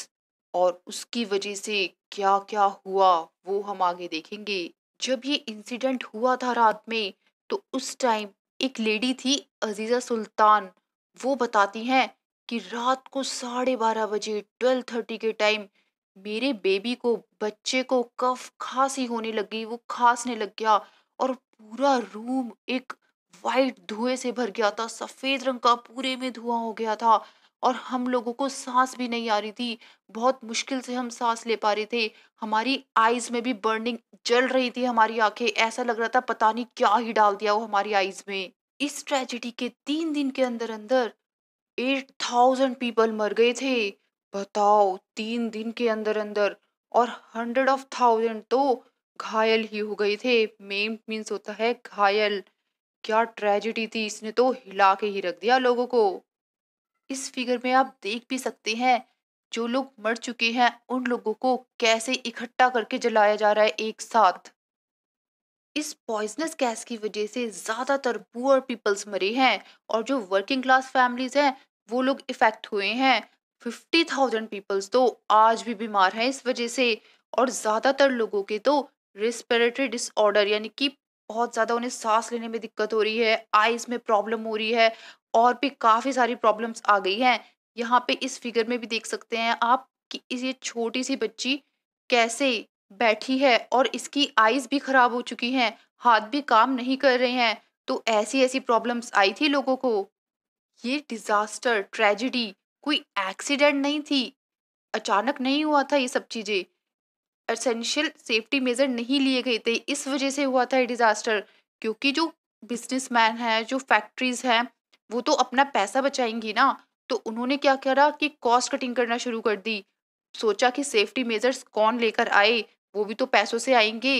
और उसकी वजह से क्या क्या हुआ वो हम आगे देखेंगे जब ये इंसिडेंट हुआ था रात में तो उस टाइम एक लेडी थी अजीज़ा सुल्तान वो बताती हैं कि रात को साढ़े बारह बजे ट्वेल्व थर्टी के टाइम मेरे बेबी को बच्चे को कफ खांसी होने लगी वो खांसने लग गया और पूरा रूम एक वाइट धुएं से भर गया था सफेद रंग का पूरे में धुआं हो गया था और हम लोगों को सांस भी नहीं आ रही थी बहुत मुश्किल से हम सांस ले पा रहे थे हमारी आईज में भी बर्निंग जल रही थी हमारी आंखें ऐसा लग रहा था पता नहीं क्या ही डाल दिया वो हमारी आईज में इस ट्रेजिडी के तीन दिन के अंदर अंदर एट थाउजेंड पीपल मर गए थे बताओ तीन दिन के अंदर अंदर और हंड्रेड ऑफ थाउजेंड तो घायल ही हो गए थे मेम मीन्स होता है घायल क्या ट्रेजिडी थी इसने तो हिला के ही रख दिया लोगों को इस फिगर में आप देख भी सकते हैं जो लोग मर चुके हैं उन लोगों को कैसे इकट्ठा करके जलाया जा रहा है एक साथ इस पॉइजनस गैस की वजह से ज़्यादातर पुअर पीपल्स मरे हैं और जो वर्किंग क्लास फैमिलीज हैं वो लोग इफेक्ट हुए हैं फिफ्टी थाउजेंड पीपल्स तो आज भी बीमार हैं इस वजह से और ज़्यादातर लोगों के तो रेस्पिरेटरी डिसऑर्डर यानी कि बहुत ज़्यादा उन्हें सांस लेने में दिक्कत हो रही है आइज में प्रॉब्लम हो रही है और भी काफ़ी सारी प्रॉब्लम्स आ गई हैं यहाँ पे इस फिगर में भी देख सकते हैं आप कि इस ये छोटी सी बच्ची कैसे बैठी है और इसकी आइज भी खराब हो चुकी हैं हाथ भी काम नहीं कर रहे हैं तो ऐसी ऐसी प्रॉब्लम्स आई थी लोगों को ये डिज़ास्टर ट्रेजिडी कोई एक्सीडेंट नहीं थी अचानक नहीं हुआ था ये सब चीज़ें असेंशियल सेफ्टी मेजर नहीं लिए गए थे इस वजह से हुआ था ये डिज़ास्टर क्योंकि जो बिजनेसमैन है जो फैक्ट्रीज हैं वो तो अपना पैसा बचाएंगी ना तो उन्होंने क्या करा कि कॉस्ट कटिंग करना शुरू कर दी सोचा कि सेफ्टी मेजर्स कौन लेकर आए वो भी तो पैसों से आएंगे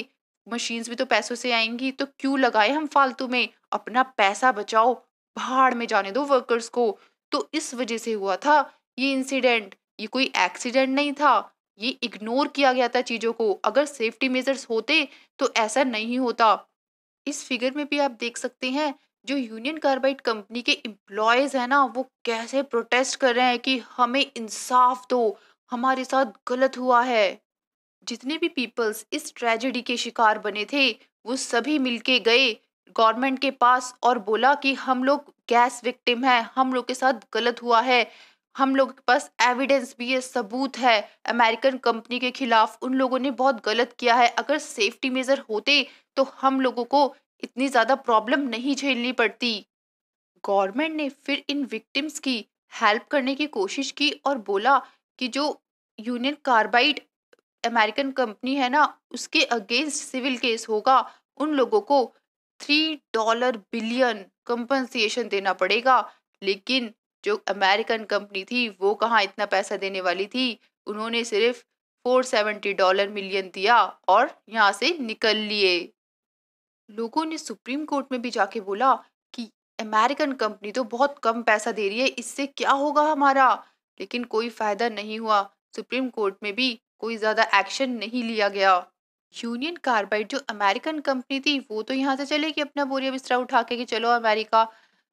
मशीन्स भी तो पैसों से आएंगी तो क्यों लगाए हम फालतू में अपना पैसा बचाओ पहाड़ में जाने दो वर्कर्स को तो इस वजह से हुआ था ये इंसिडेंट ये कोई एक्सीडेंट नहीं था ये इग्नोर किया गया था चीज़ों को अगर सेफ्टी मेजर्स होते तो ऐसा नहीं होता इस फिगर में भी आप देख सकते हैं जो यूनियन कार्बाइड कंपनी के एम्प्लॉयज़ हैं ना वो कैसे प्रोटेस्ट कर रहे हैं कि हमें इंसाफ दो हमारे साथ गलत हुआ है जितने भी पीपल्स इस ट्रेजेडी के शिकार बने थे वो सभी मिलके गए गवर्नमेंट के पास और बोला कि हम लोग गैस विक्टिम हैं हम लोग के साथ गलत हुआ है हम लोग के पास एविडेंस भी है सबूत है अमेरिकन कंपनी के खिलाफ उन लोगों ने बहुत गलत किया है अगर सेफ्टी मेजर होते तो हम लोगों को इतनी ज़्यादा प्रॉब्लम नहीं झेलनी पड़ती गवर्नमेंट ने फिर इन विक्टिम्स की हेल्प करने की कोशिश की और बोला कि जो यूनियन कार्बाइड अमेरिकन कंपनी है ना उसके अगेंस्ट सिविल केस होगा उन लोगों को थ्री डॉलर बिलियन कंपनसेशन देना पड़ेगा लेकिन जो अमेरिकन कंपनी थी वो कहाँ इतना पैसा देने वाली थी उन्होंने सिर्फ फोर सेवेंटी डॉलर मिलियन दिया और यहाँ से निकल लिए लोगों ने सुप्रीम कोर्ट में भी जाके बोला कि अमेरिकन कंपनी तो बहुत कम पैसा दे रही है इससे क्या होगा हमारा लेकिन कोई फ़ायदा नहीं हुआ सुप्रीम कोर्ट में भी कोई ज़्यादा एक्शन नहीं लिया गया यूनियन कार्बाइड जो अमेरिकन कंपनी थी वो तो यहाँ से चले कि अपना बोरिया बिस्तरा उठा के कि चलो अमेरिका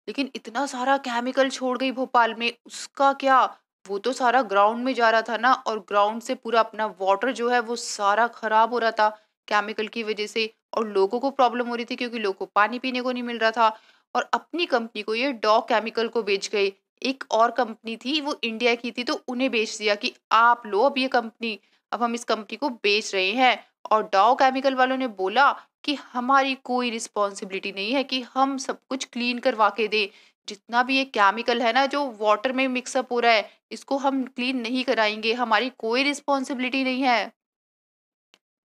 लेकिन इतना सारा केमिकल छोड़ गई भोपाल में उसका क्या वो तो सारा ग्राउंड में जा रहा था ना और ग्राउंड से पूरा अपना वाटर जो है वो सारा खराब हो रहा था केमिकल की वजह से और लोगों को प्रॉब्लम हो रही थी क्योंकि लोगों को पानी पीने को नहीं मिल रहा था और अपनी कंपनी को ये डॉ केमिकल को बेच गई एक और कंपनी थी वो इंडिया की थी तो उन्हें बेच दिया कि आप लो अब ये कंपनी अब हम इस कंपनी को बेच रहे हैं और डाओ केमिकल वालों ने बोला कि हमारी कोई रिस्पॉन्सिबिलिटी नहीं है कि हम सब कुछ क्लीन करवा के दें जितना भी ये केमिकल है ना जो वाटर में मिक्सअप हो रहा है इसको हम क्लीन नहीं कराएंगे हमारी कोई रिस्पॉन्सिबिलिटी नहीं है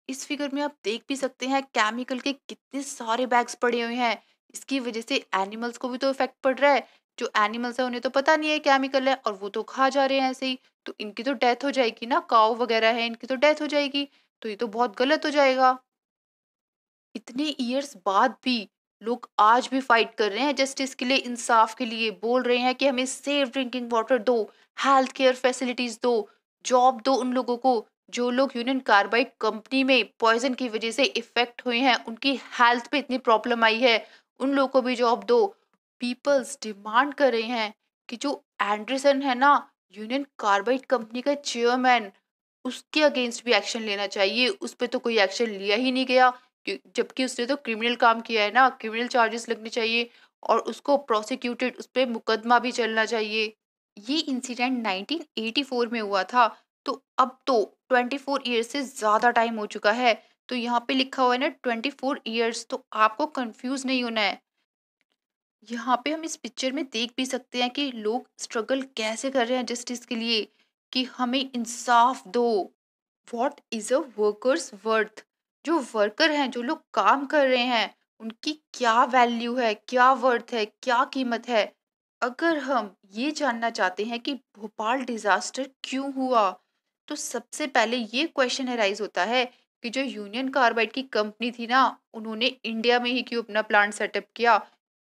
इस फिगर में आप देख भी सकते हैं केमिकल के कितने सारे बैग्स पड़े हुए हैं इसकी वजह से एनिमल्स को भी तो इफेक्ट पड़ रहा है जो एनिमल्स है उन्हें तो पता नहीं है केमिकल है और वो तो खा जा रहे हैं ऐसे ही तो इनकी तो डेथ हो जाएगी ना काव वगैरह है इनकी तो डेथ हो जाएगी तो ये तो बहुत गलत हो जाएगा इतने ईयर्स बाद भी लोग आज भी फाइट कर रहे हैं जस्टिस के लिए इंसाफ के लिए बोल रहे हैं कि हमें सेफ ड्रिंकिंग वाटर दो हेल्थ केयर फैसिलिटीज दो जॉब दो उन लोगों को जो लोग यूनियन कार्बाइड कंपनी में पॉइजन की वजह से इफेक्ट हुए हैं उनकी हेल्थ पे इतनी प्रॉब्लम आई है उन लोगों को भी जॉब दो पीपल्स डिमांड कर रहे हैं कि जो एंडरसन है ना यूनियन कार्बाइड कंपनी का चेयरमैन उसके अगेंस्ट भी एक्शन लेना चाहिए उस पर तो कोई एक्शन लिया ही नहीं गया जबकि उसने तो क्रिमिनल काम किया है ना क्रिमिनल चार्जेस लगने चाहिए और उसको प्रोसिक्यूटेड उस पर मुकदमा भी चलना चाहिए ये इंसिडेंट 1984 में हुआ था तो अब तो 24 फोर ईयर्स से ज़्यादा टाइम हो चुका है तो यहाँ पे लिखा हुआ है ना 24 फोर ईयर्स तो आपको कंफ्यूज नहीं होना है यहाँ पे हम इस पिक्चर में देख भी सकते हैं कि लोग स्ट्रगल कैसे कर रहे हैं जस्टिस के लिए कि हमें इंसाफ दो what is a worker's worth जो वर्कर हैं जो लोग काम कर रहे हैं उनकी क्या वैल्यू है क्या वर्थ है क्या कीमत है अगर हम ये जानना चाहते हैं कि भोपाल डिज़ास्टर क्यों हुआ तो सबसे पहले ये क्वेश्चन अराइज होता है कि जो यूनियन कार्बाइड की कंपनी थी ना उन्होंने इंडिया में ही क्यों अपना प्लांट सेटअप किया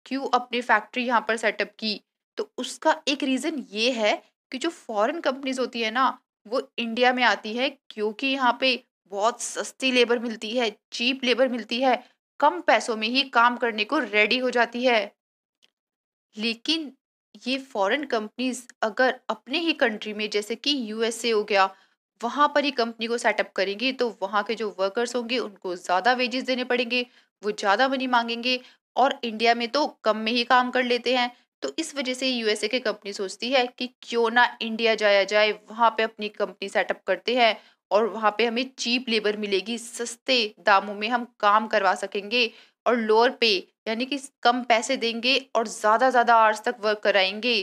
क्यों अपनी फैक्ट्री यहाँ पर सेटअप की तो उसका एक रीज़न ये है कि जो फॉरेन कंपनीज होती है ना वो इंडिया में आती है क्योंकि यहाँ पे बहुत सस्ती लेबर मिलती है चीप लेबर मिलती है कम पैसों में ही काम करने को रेडी हो जाती है लेकिन ये फॉरेन कंपनीज अगर अपने ही कंट्री में जैसे कि यूएसए हो गया वहाँ पर ही कंपनी को सेटअप करेंगी तो वहाँ के जो वर्कर्स होंगे उनको ज़्यादा वेजेस देने पड़ेंगे वो ज़्यादा मनी मांगेंगे और इंडिया में तो कम में ही काम कर लेते हैं तो इस वजह से यूएसए की कंपनी सोचती है कि क्यों ना इंडिया जाया जाए वहाँ पे अपनी कंपनी सेटअप करते हैं और वहाँ पे हमें चीप लेबर मिलेगी सस्ते दामों में हम काम करवा सकेंगे और लोअर पे यानी कि कम पैसे देंगे और ज़्यादा ज़्यादा आर्स तक वर्क कराएंगे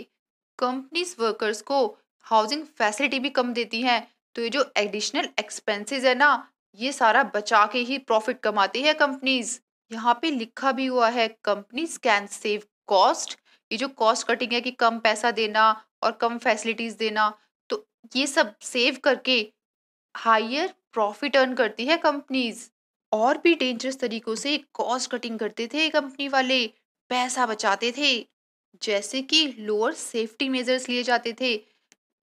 कंपनीज वर्कर्स को हाउसिंग फैसिलिटी भी कम देती हैं तो ये जो एडिशनल एक्सपेंसेस है ना ये सारा बचा के ही प्रॉफिट कमाती है कंपनीज़ यहाँ पे लिखा भी हुआ है कंपनीज कैन सेव कॉस्ट ये जो कॉस्ट कटिंग है कि कम पैसा देना और कम फैसिलिटीज देना तो ये सब सेव करके हायर प्रॉफिट अर्न करती है कंपनीज और भी डेंजरस तरीकों से कॉस्ट कटिंग करते थे कंपनी वाले पैसा बचाते थे जैसे कि लोअर सेफ्टी मेजर्स लिए जाते थे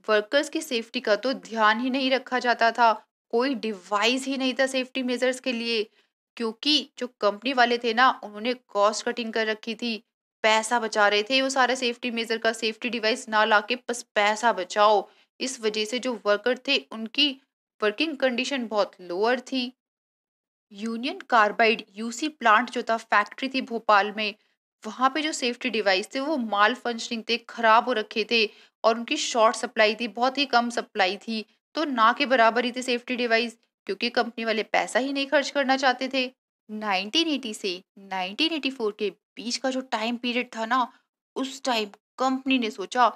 वर्कर्स की सेफ्टी का तो ध्यान ही नहीं रखा जाता था कोई डिवाइस ही नहीं था सेफ्टी मेजर्स के लिए क्योंकि जो कंपनी वाले थे ना उन्होंने कॉस्ट कटिंग कर रखी थी पैसा बचा रहे थे वो सारे सेफ्टी मेजर का सेफ्टी डिवाइस ना ला के बस पैसा बचाओ इस वजह से जो वर्कर थे उनकी वर्किंग कंडीशन बहुत लोअर थी यूनियन कार्बाइड यूसी प्लांट जो था फैक्ट्री थी भोपाल में वहाँ पे जो सेफ्टी डिवाइस थे वो माल फंक्शनिंग थे खराब हो रखे थे और उनकी शॉर्ट सप्लाई थी बहुत ही कम सप्लाई थी तो ना के बराबर ही थे सेफ्टी डिवाइस क्योंकि कंपनी वाले पैसा ही नहीं खर्च करना चाहते थे 1980 से 1984 के बीच का जो टाइम पीरियड था ना उस टाइम कंपनी ने सोचा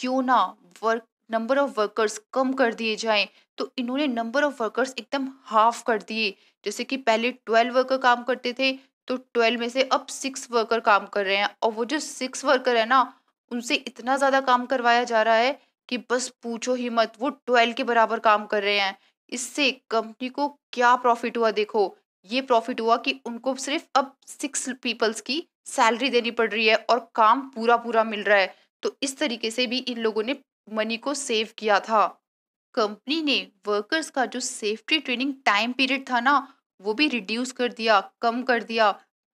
क्यों ना वर्क नंबर ऑफ वर्कर्स कम कर दिए जाएं तो इन्होंने नंबर ऑफ वर्कर्स एकदम हाफ कर दिए जैसे कि पहले ट्वेल्व वर्कर काम करते थे तो ट्वेल्व में से अब सिक्स वर्कर काम कर रहे हैं और वो जो सिक्स वर्कर है ना उनसे इतना ज़्यादा काम करवाया जा रहा है कि बस पूछो ही मत वो ट्वेल्व के बराबर काम कर रहे हैं इससे कंपनी को क्या प्रॉफिट हुआ देखो ये प्रॉफिट हुआ कि उनको सिर्फ अब सिक्स पीपल्स की सैलरी देनी पड़ रही है और काम पूरा पूरा मिल रहा है तो इस तरीके से भी इन लोगों ने मनी को सेव किया था कंपनी ने वर्कर्स का जो सेफ्टी ट्रेनिंग टाइम पीरियड था ना वो भी रिड्यूस कर दिया कम कर दिया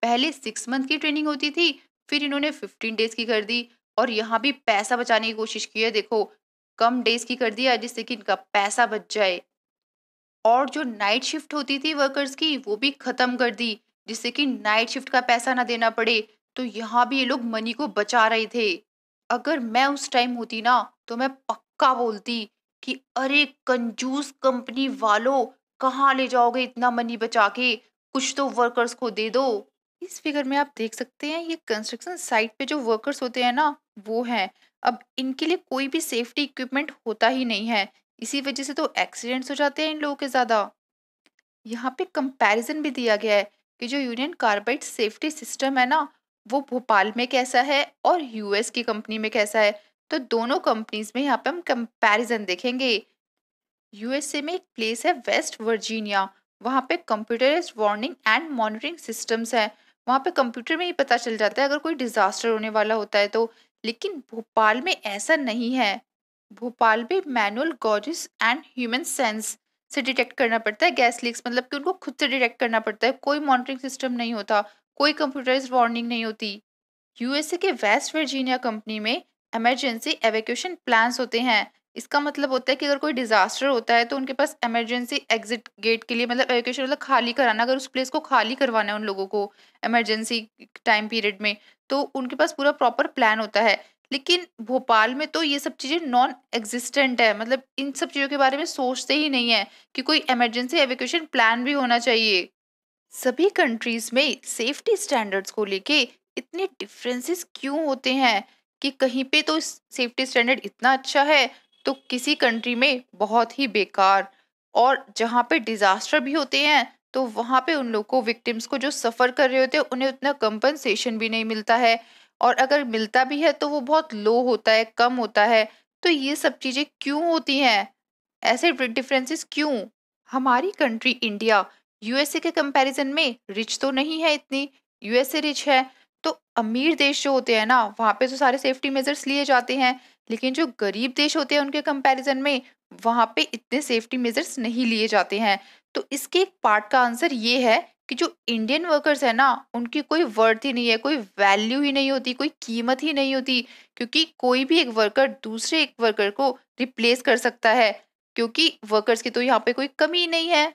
पहले सिक्स मंथ की ट्रेनिंग होती थी फिर इन्होंने फिफ्टीन डेज की कर दी और यहाँ भी पैसा बचाने की कोशिश की है देखो कम डेज की कर दिया जिससे कि इनका पैसा बच जाए और जो नाइट शिफ्ट होती थी वर्कर्स की वो भी ख़त्म कर दी जिससे कि नाइट शिफ्ट का पैसा ना देना पड़े तो यहाँ भी ये लोग मनी को बचा रहे थे अगर मैं उस टाइम होती ना तो मैं पक्का बोलती कि अरे कंजूस कंपनी वालों कहाँ ले जाओगे इतना मनी बचा के कुछ तो वर्कर्स को दे दो इस फिगर में आप देख सकते हैं ये कंस्ट्रक्शन साइट पे जो वर्कर्स होते हैं ना वो हैं अब इनके लिए कोई भी सेफ्टी इक्विपमेंट होता ही नहीं है इसी वजह से तो एक्सीडेंट्स हो जाते हैं इन लोगों के ज़्यादा यहाँ पे कंपैरिजन भी दिया गया है कि जो यूनियन कार्बाइड सेफ्टी सिस्टम है ना वो भोपाल में कैसा है और यूएस की कंपनी में कैसा है तो दोनों कंपनीज में यहाँ पे हम कंपैरिजन देखेंगे यूएसए में एक प्लेस है वेस्ट वर्जीनिया वहाँ पे computerize warning and monitoring systems हैं वहाँ पे कंप्यूटर में ही पता चल जाता है अगर कोई डिजास्टर होने वाला होता है तो लेकिन भोपाल में ऐसा नहीं है भोपाल में manual gauges and human sense से डिटेक्ट करना पड़ता है गैस लीक्स मतलब कि उनको खुद से डिटेक्ट करना पड़ता है कोई मॉनिटरिंग सिस्टम नहीं होता कोई कंप्यूटराइज वार्निंग नहीं होती यूएसए के वेस्ट वर्जीनिया कंपनी में एमरजेंसी एवेक्यूशन प्लान्स होते हैं इसका मतलब होता है कि अगर कोई डिजास्टर होता है तो उनके पास एमरजेंसी एग्जिट गेट के लिए मतलब एवेक्यूशन मतलब खाली कराना अगर उस प्लेस को खाली करवाना है उन लोगों को एमरजेंसी टाइम पीरियड में तो उनके पास पूरा प्रॉपर प्लान होता है लेकिन भोपाल में तो ये सब चीज़ें नॉन एग्जिस्टेंट है मतलब इन सब चीज़ों के बारे में सोचते ही नहीं है कि कोई इमरजेंसी एवेक्यूशन प्लान भी होना चाहिए सभी कंट्रीज में सेफ्टी स्टैंडर्ड्स को लेके इतने डिफरेंसेस क्यों होते हैं कि कहीं पे तो सेफ्टी स्टैंडर्ड इतना अच्छा है तो किसी कंट्री में बहुत ही बेकार और जहाँ पे डिज़ास्टर भी होते हैं तो वहाँ पे उन लोग को विक्टिम्स को जो सफ़र कर रहे होते हैं उन्हें उतना कंपनसेशन भी नहीं मिलता है और अगर मिलता भी है तो वो बहुत लो होता है कम होता है तो ये सब चीज़ें क्यों होती हैं ऐसे डिफरेंसेस क्यों हमारी कंट्री इंडिया यूएसए के कंपैरिजन में रिच तो नहीं है इतनी यूएसए रिच है तो अमीर देश जो होते हैं ना वहाँ पे तो सारे सेफ्टी मेजर्स लिए जाते हैं लेकिन जो गरीब देश होते हैं उनके कंपैरिजन में वहाँ पे इतने सेफ्टी मेजर्स नहीं लिए जाते हैं तो इसके एक पार्ट का आंसर ये है कि जो इंडियन वर्कर्स है ना उनकी कोई वर्थ ही नहीं है कोई वैल्यू ही नहीं होती कोई कीमत ही नहीं होती क्योंकि कोई भी एक वर्कर दूसरे एक वर्कर को रिप्लेस कर सकता है क्योंकि वर्कर्स की तो यहाँ पे कोई कमी नहीं है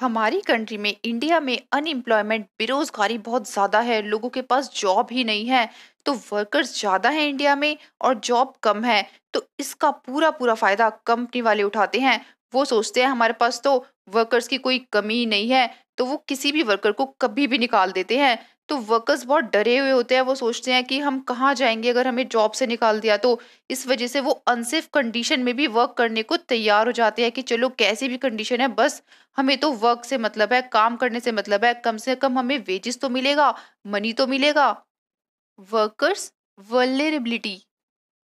हमारी कंट्री में इंडिया में अनएम्प्लॉयमेंट बेरोजगारी बहुत ज़्यादा है लोगों के पास जॉब ही नहीं है तो वर्कर्स ज़्यादा हैं इंडिया में और जॉब कम है तो इसका पूरा पूरा फ़ायदा कंपनी वाले उठाते हैं वो सोचते हैं हमारे पास तो वर्कर्स की कोई कमी नहीं है तो वो किसी भी वर्कर को कभी भी निकाल देते हैं तो वर्कर्स बहुत डरे हुए होते हैं वो सोचते हैं कि हम कहाँ जाएंगे अगर हमें जॉब से निकाल दिया तो इस वजह से वो अनसेफ कंडीशन में भी वर्क करने को तैयार हो जाते हैं कि चलो कैसी भी कंडीशन है बस हमें तो वर्क से मतलब है काम करने से मतलब है कम से कम हमें वेजेस तो मिलेगा मनी तो मिलेगा वर्कर्स वर्लेबिलिटी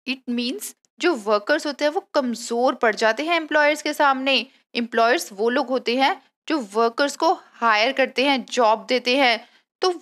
इट मीन्स जो वर्कर्स होते हैं वो कमज़ोर पड़ जाते हैं एम्प्लॉयर्स के सामने एम्प्लॉयर्स वो लोग होते हैं जो वर्कर्स को हायर करते हैं जॉब देते हैं तो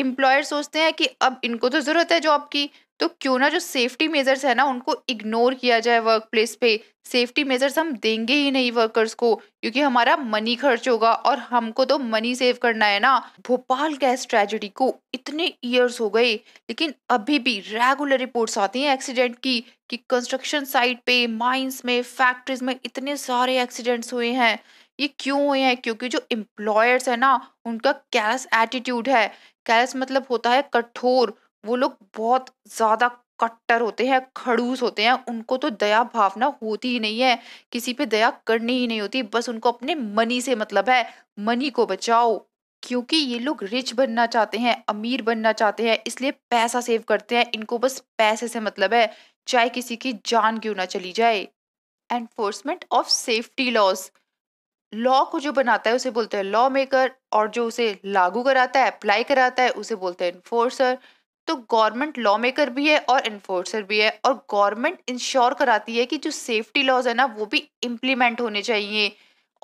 एम्प्लॉयर सोचते हैं कि अब इनको तो ज़रूरत है जॉब की तो क्यों ना जो सेफ्टी मेजर्स है ना उनको इग्नोर किया जाए वर्क प्लेस पे सेफ्टी मेजर्स हम देंगे ही नहीं वर्कर्स को क्योंकि हमारा मनी खर्च होगा और हमको तो मनी सेव करना है ना भोपाल गैस ट्रेजेडी को इतने ईयर्स हो गए लेकिन अभी भी रेगुलर रिपोर्ट्स आती हैं एक्सीडेंट की कि कंस्ट्रक्शन साइट पे माइंस में फैक्ट्रीज में इतने सारे एक्सीडेंट्स हुए हैं ये क्यों हुए हैं क्योंकि जो एम्प्लॉयर्स है ना उनका कैलस एटीट्यूड है कैलस मतलब होता है कठोर वो लोग बहुत ज्यादा कट्टर होते हैं खड़ूस होते हैं उनको तो दया भावना होती ही नहीं है किसी पे दया करनी ही नहीं होती बस उनको अपने मनी से मतलब है मनी को बचाओ क्योंकि ये लोग रिच बनना चाहते हैं अमीर बनना चाहते हैं इसलिए पैसा सेव करते हैं इनको बस पैसे से मतलब है चाहे किसी की जान क्यों ना चली जाए enforcement of safety laws law को जो बनाता है उसे बोलते हैं लॉ मेकर और जो उसे लागू कराता है अप्लाई कराता है उसे बोलते हैं इन्फोर्सर तो गवर्नमेंट लॉ मेकर भी है और इन्फोर्सर भी है और गवर्नमेंट इंश्योर कराती है कि जो सेफ्टी लॉज है ना वो भी इम्प्लीमेंट होने चाहिए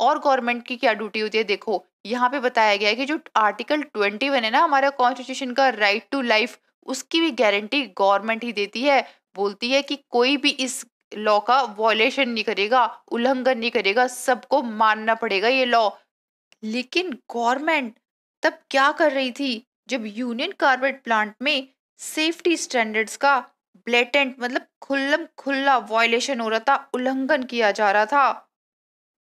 और गवर्नमेंट की क्या ड्यूटी होती है देखो यहाँ पे बताया गया है कि जो आर्टिकल ट्वेंटी वन है ना हमारा कॉन्स्टिट्यूशन का राइट टू लाइफ उसकी भी गारंटी गवर्नमेंट ही देती है बोलती है कि कोई भी इस लॉ का वॉयलेशन नहीं करेगा उल्लंघन नहीं करेगा सबको मानना पड़ेगा ये लॉ लेकिन गवर्नमेंट तब क्या कर रही थी जब यूनियन कार्बेट प्लांट में सेफ्टी स्टैंडर्ड्स का ब्लेटेंट मतलब खुल्लम खुल्ला वायलेशन हो रहा था उल्लंघन किया जा रहा था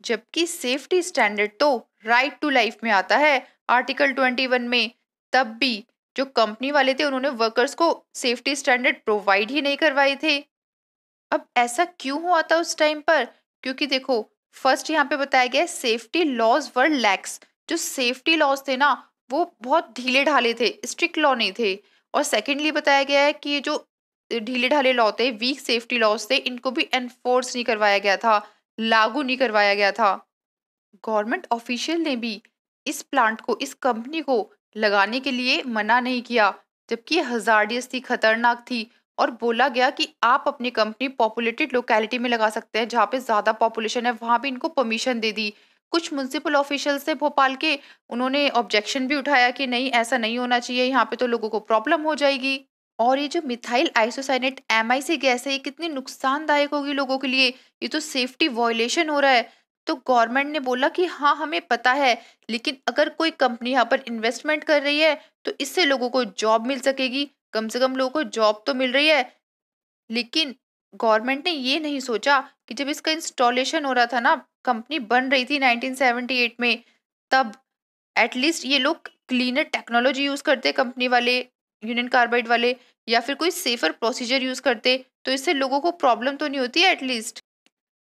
जबकि सेफ्टी स्टैंडर्ड तो राइट टू लाइफ में आता है आर्टिकल 21 में तब भी जो कंपनी वाले थे उन्होंने वर्कर्स को सेफ्टी स्टैंडर्ड प्रोवाइड ही नहीं करवाए थे अब ऐसा क्यों हुआ था उस टाइम पर क्योंकि देखो फर्स्ट यहाँ पे बताया गया सेफ्टी लॉज वर लैक्स जो सेफ्टी लॉज थे ना वो बहुत ढीले ढाले थे स्ट्रिक्ट लॉ नहीं थे और सेकेंडली बताया गया है कि ये जो ढीले ढाले लॉ थे वीक सेफ्टी लॉज थे इनको भी एनफोर्स नहीं करवाया गया था लागू नहीं करवाया गया था गवर्नमेंट ऑफिशियल ने भी इस प्लांट को इस कंपनी को लगाने के लिए मना नहीं किया जबकि हजारडियस थी खतरनाक थी और बोला गया कि आप अपनी कंपनी पॉपुलेटेड लोकेलिटी में लगा सकते हैं जहाँ पे ज़्यादा पॉपुलेशन है वहाँ भी इनको परमिशन दे दी कुछ म्यूनसिपल ऑफिशियल थे भोपाल के उन्होंने ऑब्जेक्शन भी उठाया कि नहीं ऐसा नहीं होना चाहिए यहाँ पे तो लोगों को प्रॉब्लम हो जाएगी और ये जो methyl isocyanate M I C gas है ये कितनी नुकसानदायक होगी लोगों के लिए ये तो सेफ्टी वॉयलेशन हो रहा है तो गवर्नमेंट ने बोला कि हाँ हमें पता है लेकिन अगर कोई कंपनी यहाँ पर इन्वेस्टमेंट कर रही है तो इससे लोगों को जॉब मिल सकेगी कम से कम लोगों को जॉब तो मिल रही है लेकिन गवर्नमेंट ने ये नहीं सोचा कि जब इसका इंस्टॉलेशन हो रहा था ना कंपनी बन रही थी 1978 में तब एटलीस्ट ये लोग क्लीनर टेक्नोलॉजी यूज़ करते कंपनी वाले यूनियन कार्बाइड वाले या फिर कोई सेफर प्रोसीजर यूज़ करते तो इससे लोगों को प्रॉब्लम तो नहीं होती एटलीस्ट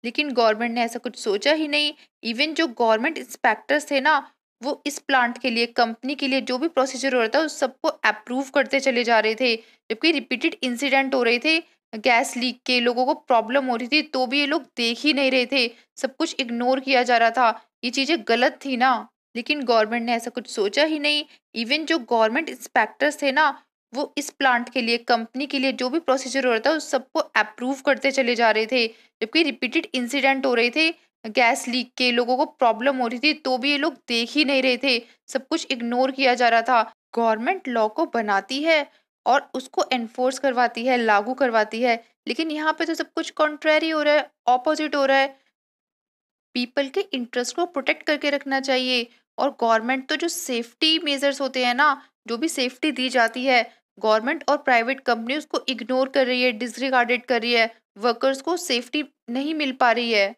लेकिन गवर्नमेंट ने ऐसा कुछ सोचा ही नहीं इवन जो गवर्नमेंट इंस्पेक्टर्स थे ना वो इस प्लांट के लिए कंपनी के लिए जो भी प्रोसीजर हो रहा था उस सबको अप्रूव करते चले जा रहे थे जबकि रिपीटेड इंसिडेंट हो रहे थे गैस लीक के लोगों को प्रॉब्लम हो रही थी तो भी ये लोग देख ही नहीं रहे थे सब कुछ इग्नोर किया जा रहा था ये चीज़ें गलत थी ना लेकिन गवर्नमेंट ने ऐसा कुछ सोचा ही नहीं इवन जो गवर्नमेंट इंस्पेक्टर्स थे ना वो इस प्लांट के लिए कंपनी के लिए जो भी प्रोसीजर हो रहा था उस सबको अप्रूव करते चले जा रहे थे जबकि रिपीटेड इंसिडेंट हो रहे थे गैस लीक के लोगों को प्रॉब्लम हो रही थी तो भी ये लोग देख ही नहीं रहे थे सब कुछ इग्नोर किया जा रहा था गवर्नमेंट लॉ को बनाती है और उसको एनफोर्स करवाती है लागू करवाती है लेकिन यहाँ पे तो सब कुछ कॉन्ट्रेरी हो रहा है ऑपोजिट हो रहा है पीपल के इंटरेस्ट को प्रोटेक्ट करके रखना चाहिए और गवर्नमेंट तो जो सेफ्टी मेजर्स होते हैं ना जो भी सेफ्टी दी जाती है गवर्नमेंट और प्राइवेट कंपनी उसको इग्नोर कर रही है डिसरिगार्डेड कर रही है वर्कर्स को सेफ्टी नहीं मिल पा रही है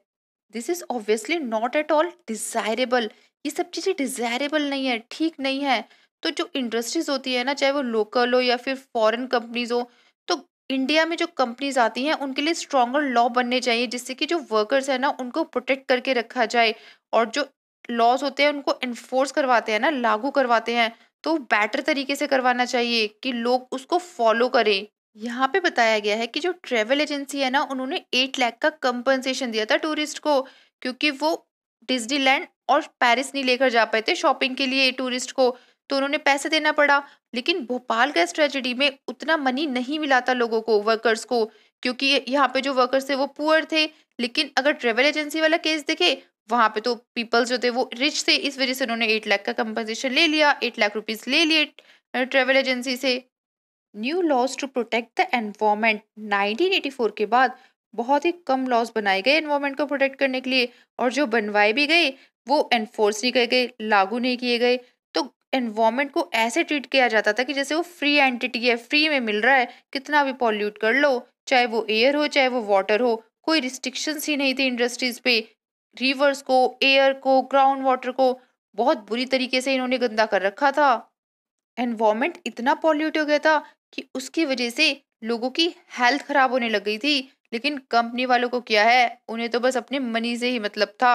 this is obviously not at all desirable ये सब चीज़ें डिजायरेबल नहीं है ठीक नहीं है तो जो इंडस्ट्रीज होती है ना चाहे वो लोकल हो या फिर फॉरेन कंपनीज हो तो इंडिया में जो कंपनीज आती हैं उनके लिए स्ट्रॉगर लॉ बनने चाहिए जिससे कि जो वर्कर्स हैं ना उनको प्रोटेक्ट करके रखा जाए और जो लॉज होते हैं उनको इन्फोर्स करवाते हैं ना लागू करवाते हैं तो बेटर तरीके से करवाना चाहिए कि लोग उसको फॉलो करें यहाँ पे बताया गया है कि जो ट्रेवल एजेंसी है ना उन्होंने एट लैख का कंपनसेशन दिया था टूरिस्ट को क्योंकि वो डिजनीलैंड और पेरिस नहीं लेकर जा पाए थे शॉपिंग के लिए टूरिस्ट को तो उन्होंने पैसे देना पड़ा लेकिन भोपाल गैस ट्रेजिडी में उतना मनी नहीं मिला था लोगों को वर्कर्स को क्योंकि यहाँ पे जो वर्कर्स थे वो पुअर थे लेकिन अगर ट्रेवल एजेंसी वाला केस देखे वहाँ पे तो पीपल्स जो थे वो रिच थे इस वजह से उन्होंने एट लाख का कंपनसेशन ले लिया एट लाख रुपीज ले लिए ट्रेवल एजेंसी से new laws to protect the environment 1984 के बाद बहुत ही कम लॉज बनाए गए एनवायरमेंट को प्रोटेक्ट करने के लिए और जो बनवाए भी गए वो एनफोर्स नहीं किए गए लागू नहीं किए गए इन्वामेंट को ऐसे ट्रीट किया जाता था कि जैसे वो फ्री एंटिटी है फ्री में मिल रहा है कितना भी पॉल्यूट कर लो चाहे वो एयर हो चाहे वो वाटर हो कोई रिस्ट्रिक्शंस ही नहीं थे इंडस्ट्रीज पे रिवर्स को एयर को ग्राउंड वाटर को बहुत बुरी तरीके से इन्होंने गंदा कर रखा था एनवायरमेंट इतना पॉल्यूट हो गया था कि उसकी वजह से लोगों की हेल्थ खराब होने लग गई थी लेकिन कंपनी वालों को क्या है उन्हें तो बस अपने मनी से ही मतलब था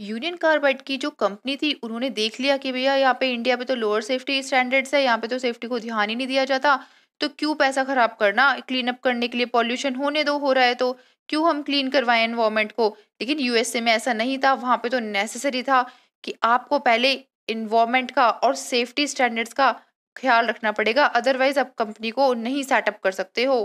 यूनियन कार्बाइड की जो कंपनी थी उन्होंने देख लिया कि भैया यहाँ पे इंडिया पे तो लोअर सेफ्टी स्टैंडर्ड्स है यहाँ पे तो सेफ्टी को ध्यान ही नहीं दिया जाता तो क्यों पैसा खराब करना क्लीन अप करने के लिए पॉल्यूशन होने दो हो रहा है तो क्यों हम क्लीन करवाएं एनवायरमेंट को लेकिन यूएसए में ऐसा नहीं था वहाँ पे तो नेसेसरी था कि आपको पहले इन्वामेंट का और सेफ्टी स्टैंडर्ड्स का ख्याल रखना पड़ेगा अदरवाइज आप कंपनी को नहीं सेटअप कर सकते हो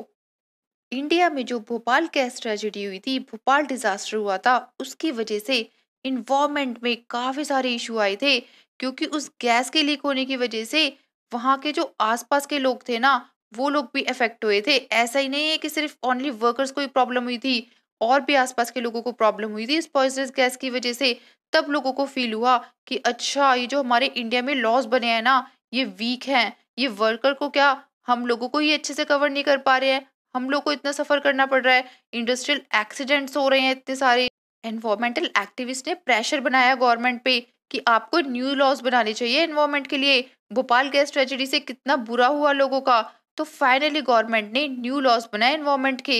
इंडिया में जो भोपाल गैस ट्रेजिडी हुई थी भोपाल डिजास्टर हुआ था उसकी वजह से इन्वामेंट में काफ़ी सारे इशू आए थे क्योंकि उस गैस के लीक होने की वजह से वहाँ के जो आसपास के लोग थे ना वो लोग भी अफेक्ट हुए थे ऐसा ही नहीं है कि सिर्फ ओनली वर्कर्स को ही प्रॉब्लम हुई थी और भी आसपास के लोगों को प्रॉब्लम हुई थी इस पॉइजनस गैस की वजह से तब लोगों को फील हुआ कि अच्छा ये जो हमारे इंडिया में लॉस बने हैं ना ये वीक हैं ये वर्कर को क्या हम लोगों को ही अच्छे से कवर नहीं कर पा रहे हैं हम लोग को इतना सफ़र करना पड़ रहा है इंडस्ट्रियल एक्सीडेंट्स हो रहे हैं इतने सारे एनवायरमेंटल एक्टिविस्ट ने प्रेशर बनाया गवर्नमेंट पे कि आपको न्यू लॉज बनाने चाहिए एनवायरमेंट के लिए भोपाल गैस ट्रेजिडी से कितना बुरा हुआ लोगों का तो फाइनली गवर्नमेंट ने न्यू लॉज बनाए एनवायरमेंट के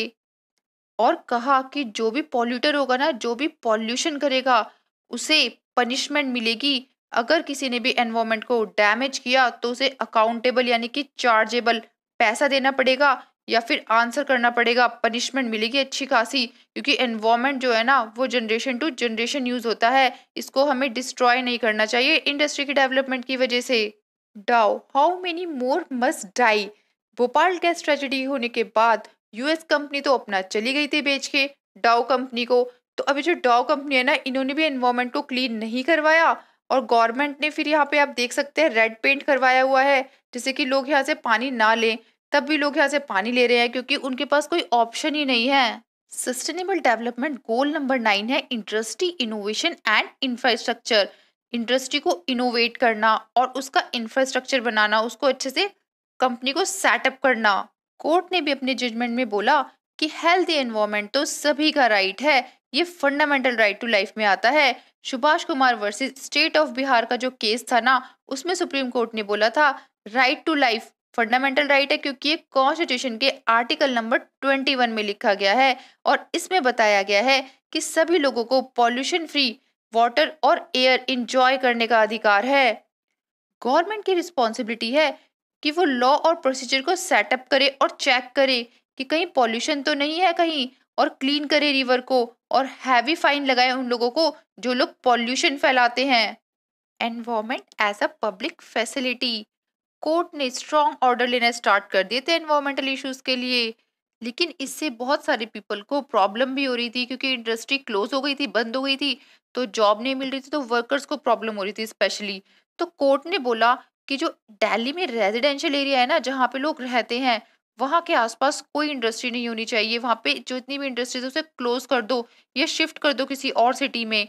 और कहा कि जो भी पॉल्यूटर होगा ना जो भी पॉल्यूशन करेगा उसे पनिशमेंट मिलेगी अगर किसी ने भी एनवायरमेंट को डैमेज किया तो उसे अकाउंटेबल यानी कि चार्जेबल पैसा देना पड़ेगा या फिर आंसर करना पड़ेगा पनिशमेंट मिलेगी अच्छी खासी क्योंकि एनवायरमेंट जो है ना वो जनरेशन टू जनरेशन यूज़ होता है इसको हमें डिस्ट्रॉय नहीं करना चाहिए इंडस्ट्री की डेवलपमेंट की वजह से Dow how many more must die Bhopal gas tragedy होने के बाद यूएस कंपनी तो अपना चली गई थी बेच के डाओ कंपनी को तो अभी जो डाओ कंपनी है ना इन्होंने भी एनवायरमेंट को क्लीन नहीं करवाया और गवर्नमेंट ने फिर यहाँ पे आप देख सकते हैं रेड पेंट करवाया हुआ है जिससे कि लोग यहाँ से पानी ना लें तब भी लोग यहाँ से पानी ले रहे हैं क्योंकि उनके पास कोई ऑप्शन ही नहीं है sustainable development goal number nine है industry innovation and infrastructure industry को इनोवेट करना और उसका इंफ्रास्ट्रक्चर बनाना उसको अच्छे से कंपनी को सेटअप करना कोर्ट ने भी अपने जजमेंट में बोला कि हेल्थी एनवायरमेंट तो सभी का राइट है ये फंडामेंटल राइट टू लाइफ में आता है Subhash Kumar versus state of Bihar का जो केस था ना उसमें सुप्रीम कोर्ट ने बोला था right to life fundamental right है क्योंकि ये कॉन्स्टिट्यूशन के आर्टिकल नंबर 21 में लिखा गया है और इसमें बताया गया है कि सभी लोगों को पॉल्यूशन फ्री वाटर और एयर इंजॉय करने का अधिकार है गवर्नमेंट की रिस्पॉन्सिबिलिटी है कि वो लॉ और प्रोसीजर को सेटअप करे और चेक करे कि कहीं पॉल्यूशन तो नहीं है कहीं और क्लीन करे रिवर को और हैवी फाइन लगाए उन लोगों को जो लोग पॉल्यूशन फैलाते हैं environment as a public facility court ने स्ट्रॉन्ग ऑर्डर लेना स्टार्ट कर दिए थे एनवायरमेंटल इश्यूज के लिए लेकिन इससे बहुत सारे पीपल को प्रॉब्लम भी हो रही थी क्योंकि इंडस्ट्री क्लोज हो गई थी बंद हो गई थी तो जॉब नहीं मिल रही थी तो वर्कर्स को प्रॉब्लम हो रही थी स्पेशली तो कोर्ट ने बोला कि जो दिल्ली में रेजिडेंशियल एरिया है ना जहाँ पे लोग रहते हैं वहाँ के आसपास कोई इंडस्ट्री नहीं होनी चाहिए वहाँ पे जो इतनी भी इंडस्ट्रीज उसे क्लोज कर दो या शिफ्ट कर दो किसी और सिटी में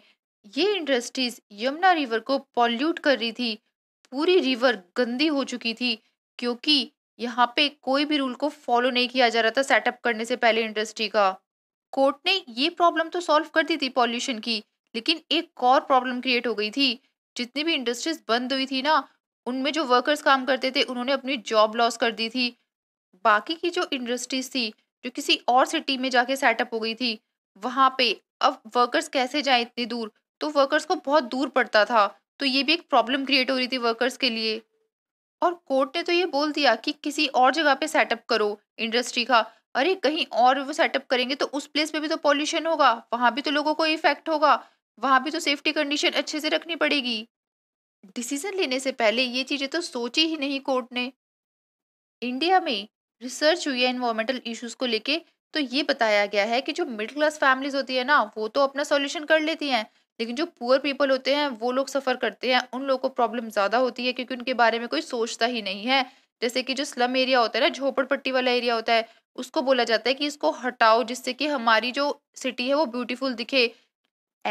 ये इंडस्ट्रीज यमुना रिवर को पॉल्यूट कर रही थी पूरी रिवर गंदी हो चुकी थी क्योंकि यहाँ पे कोई भी रूल को फॉलो नहीं किया जा रहा था सेटअप करने से पहले इंडस्ट्री का कोर्ट ने ये प्रॉब्लम तो सॉल्व कर दी थी पॉल्यूशन की लेकिन एक और प्रॉब्लम क्रिएट हो गई थी जितनी भी इंडस्ट्रीज बंद हुई थी ना उनमें जो वर्कर्स काम करते थे उन्होंने अपनी जॉब लॉस कर दी थी बाकी की जो इंडस्ट्रीज थी जो किसी और सिटी में जाके सेटअप हो गई थी वहाँ पे अब वर्कर्स कैसे जाएं इतनी दूर तो वर्कर्स को बहुत दूर पड़ता था तो ये भी एक प्रॉब्लम क्रिएट हो रही थी वर्कर्स के लिए और कोर्ट ने तो ये बोल दिया कि किसी और जगह पे सेटअप करो इंडस्ट्री का अरे कहीं और वो सेटअप करेंगे तो उस प्लेस पे भी तो पॉल्यूशन होगा वहाँ भी तो लोगों को इफेक्ट होगा वहाँ भी तो सेफ्टी कंडीशन अच्छे से रखनी पड़ेगी डिसीजन लेने से पहले ये चीज़ें तो सोची ही नहीं कोर्ट ने इंडिया में रिसर्च हुई है इन्वायरमेंटल इशूज को लेके तो ये बताया गया है कि जो मिडिल क्लास फैमिलीज होती है ना वो तो अपना सोल्यूशन कर लेती हैं लेकिन जो पुअर पीपल होते हैं वो लोग सफ़र करते हैं उन लोगों को प्रॉब्लम ज़्यादा होती है क्योंकि उनके बारे में कोई सोचता ही नहीं है जैसे कि जो स्लम एरिया होता है ना झोपड़पट्टी वाला एरिया होता है उसको बोला जाता है कि इसको हटाओ जिससे कि हमारी जो सिटी है वो ब्यूटीफुल दिखे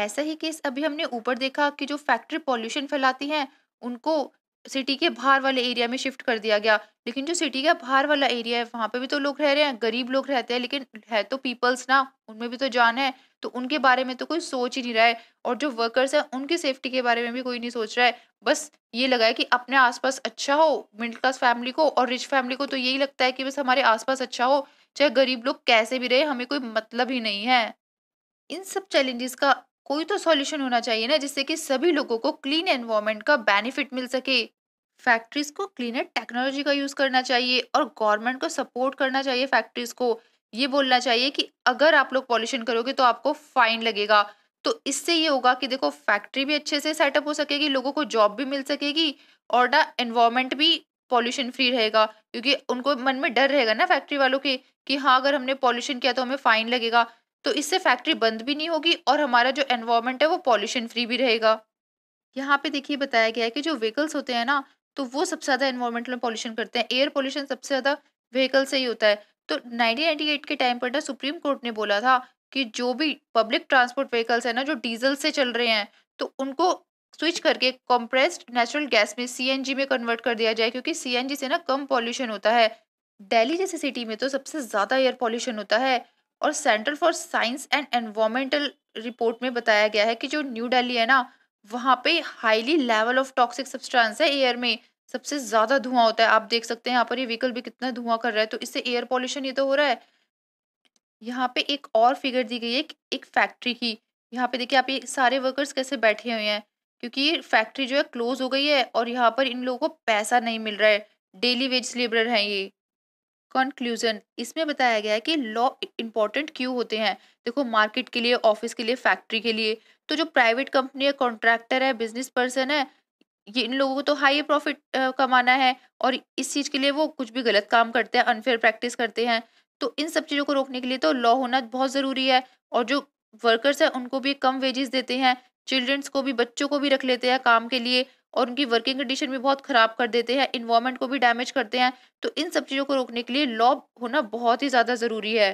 ऐसा ही केस अभी हमने ऊपर देखा कि जो फैक्ट्री पॉल्यूशन फैलाती हैं उनको सिटी के बाहर वाले एरिया में शिफ्ट कर दिया गया लेकिन जो सिटी का बाहर वाला एरिया है वहाँ पे भी तो लोग रह रहे हैं गरीब लोग रहते हैं लेकिन है तो पीपल्स ना उनमें भी तो जान है तो उनके बारे में तो कोई सोच ही नहीं रहा है और जो वर्कर्स हैं उनकी सेफ्टी के बारे में भी कोई नहीं सोच रहा है बस ये लगा है कि अपने आसपास अच्छा हो मिडिल क्लास फैमिली को और रिच फैमिली को तो यही लगता है कि बस हमारे आसपास अच्छा हो चाहे गरीब लोग कैसे भी रहे हमें कोई मतलब ही नहीं है इन सब चैलेंजेस का कोई तो सॉल्यूशन होना चाहिए ना जिससे कि सभी लोगों को क्लीन एनवायरमेंट का बेनिफिट मिल सके फैक्ट्रीज को क्लीनर टेक्नोलॉजी का यूज़ करना चाहिए और गवर्नमेंट को सपोर्ट करना चाहिए फैक्ट्रीज को ये बोलना चाहिए कि अगर आप लोग पॉल्यूशन करोगे तो आपको फाइन लगेगा तो इससे ये होगा कि देखो फैक्ट्री भी अच्छे से सेटअप हो सकेगी लोगों को जॉब भी मिल सकेगी और ना एनवायरमेंट भी पॉल्यूशन फ्री रहेगा क्योंकि उनको मन में डर रहेगा ना फैक्ट्री वालों के कि हाँ अगर हमने पॉल्यूशन किया तो हमें फ़ाइन लगेगा तो इससे फैक्ट्री बंद भी नहीं होगी और हमारा जो एनवायरमेंट है वो पॉल्यूशन फ्री भी रहेगा यहाँ पे देखिए बताया गया है कि जो व्हीकल्स होते हैं ना तो वो सबसे ज़्यादा एनवायरमेंटल पॉल्यूशन करते हैं एयर पॉल्यूशन सबसे ज़्यादा व्हीकल से ही होता है तो नाइनटीन के टाइम पर ना सुप्रीम कोर्ट ने बोला था कि जो भी पब्लिक ट्रांसपोर्ट व्हीकल्स है ना जो डीजल से चल रहे हैं तो उनको स्विच करके कंप्रेस्ड नेचुरल गैस में सीएनजी में कन्वर्ट कर दिया जाए क्योंकि सीएनजी से ना कम पॉल्यूशन होता है दिल्ली जैसी सिटी में तो सबसे ज़्यादा एयर पॉल्यूशन होता है और centre for science and environmental report में बताया गया है कि जो न्यू दिल्ली है ना वहाँ पे highly level of toxic substance है एयर में सबसे ज़्यादा धुआं होता है आप देख सकते हैं यहाँ पर ये व्हीकल भी कितना धुआं कर रहा है तो इससे एयर पॉल्यूशन ये तो हो रहा है यहाँ पे एक और फिगर दी गई है एक फैक्ट्री की यहाँ पे देखिए आप ये सारे वर्कर्स कैसे बैठे हुए हैं क्योंकि ये फैक्ट्री जो है क्लोज हो गई है और यहाँ पर इन लोगों को पैसा नहीं मिल रहा है डेली वेज लेबर हैं ये कंक्लूजन इसमें बताया गया है कि लॉ इम्पॉर्टेंट क्यों होते हैं देखो मार्केट के लिए ऑफिस के लिए फैक्ट्री के लिए तो जो प्राइवेट कंपनी है कॉन्ट्रैक्टर है बिजनेस पर्सन है ये इन लोगों को तो हाई प्रॉफिट कमाना है और इस चीज़ के लिए वो कुछ भी गलत काम करते हैं अनफेयर प्रैक्टिस करते हैं तो इन सब चीज़ों को रोकने के लिए तो लॉ होना बहुत ज़रूरी है और जो वर्कर्स हैं उनको भी कम वेजेस देते हैं चिल्ड्रंस को भी बच्चों को भी रख लेते हैं काम के लिए और उनकी वर्किंग कंडीशन भी बहुत ख़राब कर देते हैं इन्वायरमेंट को भी डैमेज करते हैं तो इन सब चीज़ों को रोकने के लिए लॉ होना बहुत ही ज़्यादा ज़रूरी है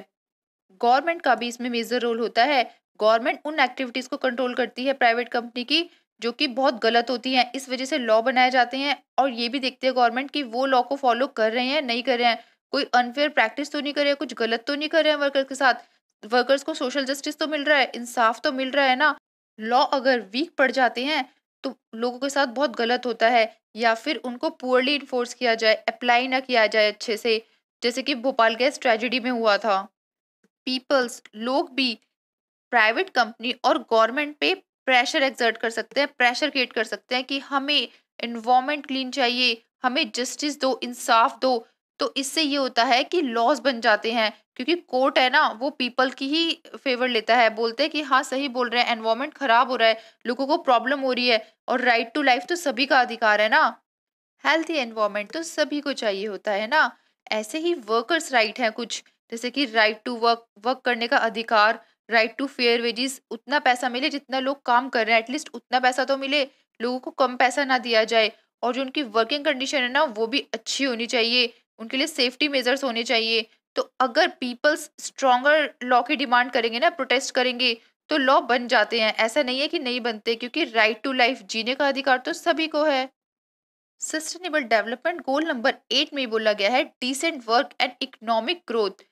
गवर्नमेंट का भी इसमें मेजर रोल होता है गवर्नमेंट उन एक्टिविटीज़ को कंट्रोल करती है प्राइवेट कंपनी की जो कि बहुत गलत होती हैं इस वजह से लॉ बनाए जाते हैं और ये भी देखते हैं गवर्नमेंट कि वो लॉ को फॉलो कर रहे हैं नहीं कर रहे हैं कोई अनफेयर प्रैक्टिस तो नहीं कर रहे हैं कुछ गलत तो नहीं कर रहे हैं वर्कर के साथ वर्कर्स को सोशल जस्टिस तो मिल रहा है इंसाफ तो मिल रहा है ना लॉ अगर वीक पड़ जाते हैं तो लोगों के साथ बहुत गलत होता है या फिर उनको पुअरली इन्फोर्स किया जाए अप्लाई ना किया जाए अच्छे से जैसे कि भोपाल गैस ट्रेजिडी में हुआ था पीपल्स लोग भी प्राइवेट कंपनी और गवर्नमेंट पे प्रेशर एग्जर्ट कर सकते हैं प्रेशर क्रिएट कर सकते हैं कि हमें इन्वामेंट क्लीन चाहिए हमें जस्टिस दो इंसाफ दो तो इससे ये होता है कि लॉज बन जाते हैं क्योंकि कोर्ट है ना वो पीपल की ही फेवर लेता है बोलते हैं कि हाँ सही बोल रहे हैं एनवायरमेंट खराब हो रहा है लोगों को प्रॉब्लम हो रही है और राइट टू लाइफ तो सभी का अधिकार है ना हेल्थी एनवायरमेंट तो सभी को चाहिए होता है ना ऐसे ही वर्कर्स राइट हैं कुछ जैसे कि राइट टू वर्क वर्क करने का अधिकार राइट टू फेयर वेजेस उतना पैसा मिले जितना लोग काम कर रहे हैं एटलीस्ट उतना पैसा तो मिले लोगों को कम पैसा ना दिया जाए और जो उनकी वर्किंग कंडीशन है ना वो भी अच्छी होनी चाहिए उनके लिए सेफ्टी मेजर्स होने चाहिए तो अगर पीपल्स स्ट्रॉगर लॉ की डिमांड करेंगे ना प्रोटेस्ट करेंगे तो लॉ बन जाते हैं ऐसा नहीं है कि नहीं बनते क्योंकि राइट टू लाइफ जीने का अधिकार तो सभी को है sustainable development goal number eight में बोला गया है decent work and economic growth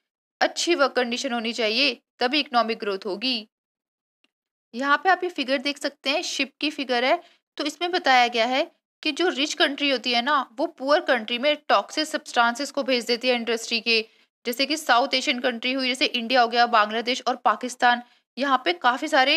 अच्छी वर्क कंडीशन होनी चाहिए तभी इकोनॉमिक ग्रोथ होगी यहाँ पे आप ये फिगर देख सकते हैं शिप की फिगर है तो इसमें बताया गया है कि जो रिच कंट्री होती है ना वो पुअर कंट्री में टॉक्सिक सब्सटेंसेस को भेज देती है इंडस्ट्री के जैसे कि साउथ एशियन कंट्री हुई जैसे इंडिया हो गया बांग्लादेश और पाकिस्तान यहाँ पे काफ़ी सारे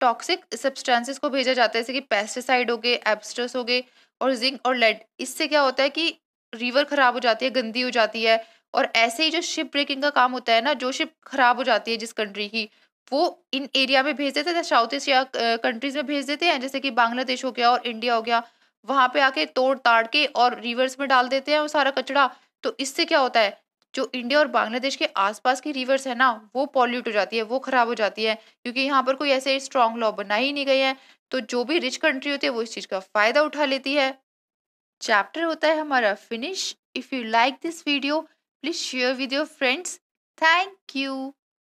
टॉक्सिक सब्सटेंसेस को भेजा जाता है जैसे कि पेस्टिसाइड हो गए एब्स्ट्रस हो गए और जिंक और लेड इससे क्या होता है कि रिवर ख़राब हो जाती है गंदी हो जाती है और ऐसे ही जो शिप ब्रेकिंग का काम होता है ना जो शिप खराब हो जाती है जिस कंट्री की वो इन एरिया में भेज देते थे साउथ एशिया कंट्रीज में भेज देते हैं जैसे कि बांग्लादेश हो गया और इंडिया हो गया वहाँ पे आके तोड़ ताड़ के और रिवर्स में डाल देते हैं वो सारा कचड़ा तो इससे क्या होता है जो इंडिया और बांग्लादेश के आसपास की रिवर्स है ना वो पॉल्यूट हो जाती है वो ख़राब हो जाती है क्योंकि यहाँ पर कोई ऐसे स्ट्रॉन्ग लॉ बना ही नहीं गए हैं तो जो भी रिच कंट्री होती है वो इस चीज़ का फ़ायदा उठा लेती है चैप्टर होता है हमारा finish if you like this video please share with your friends thank you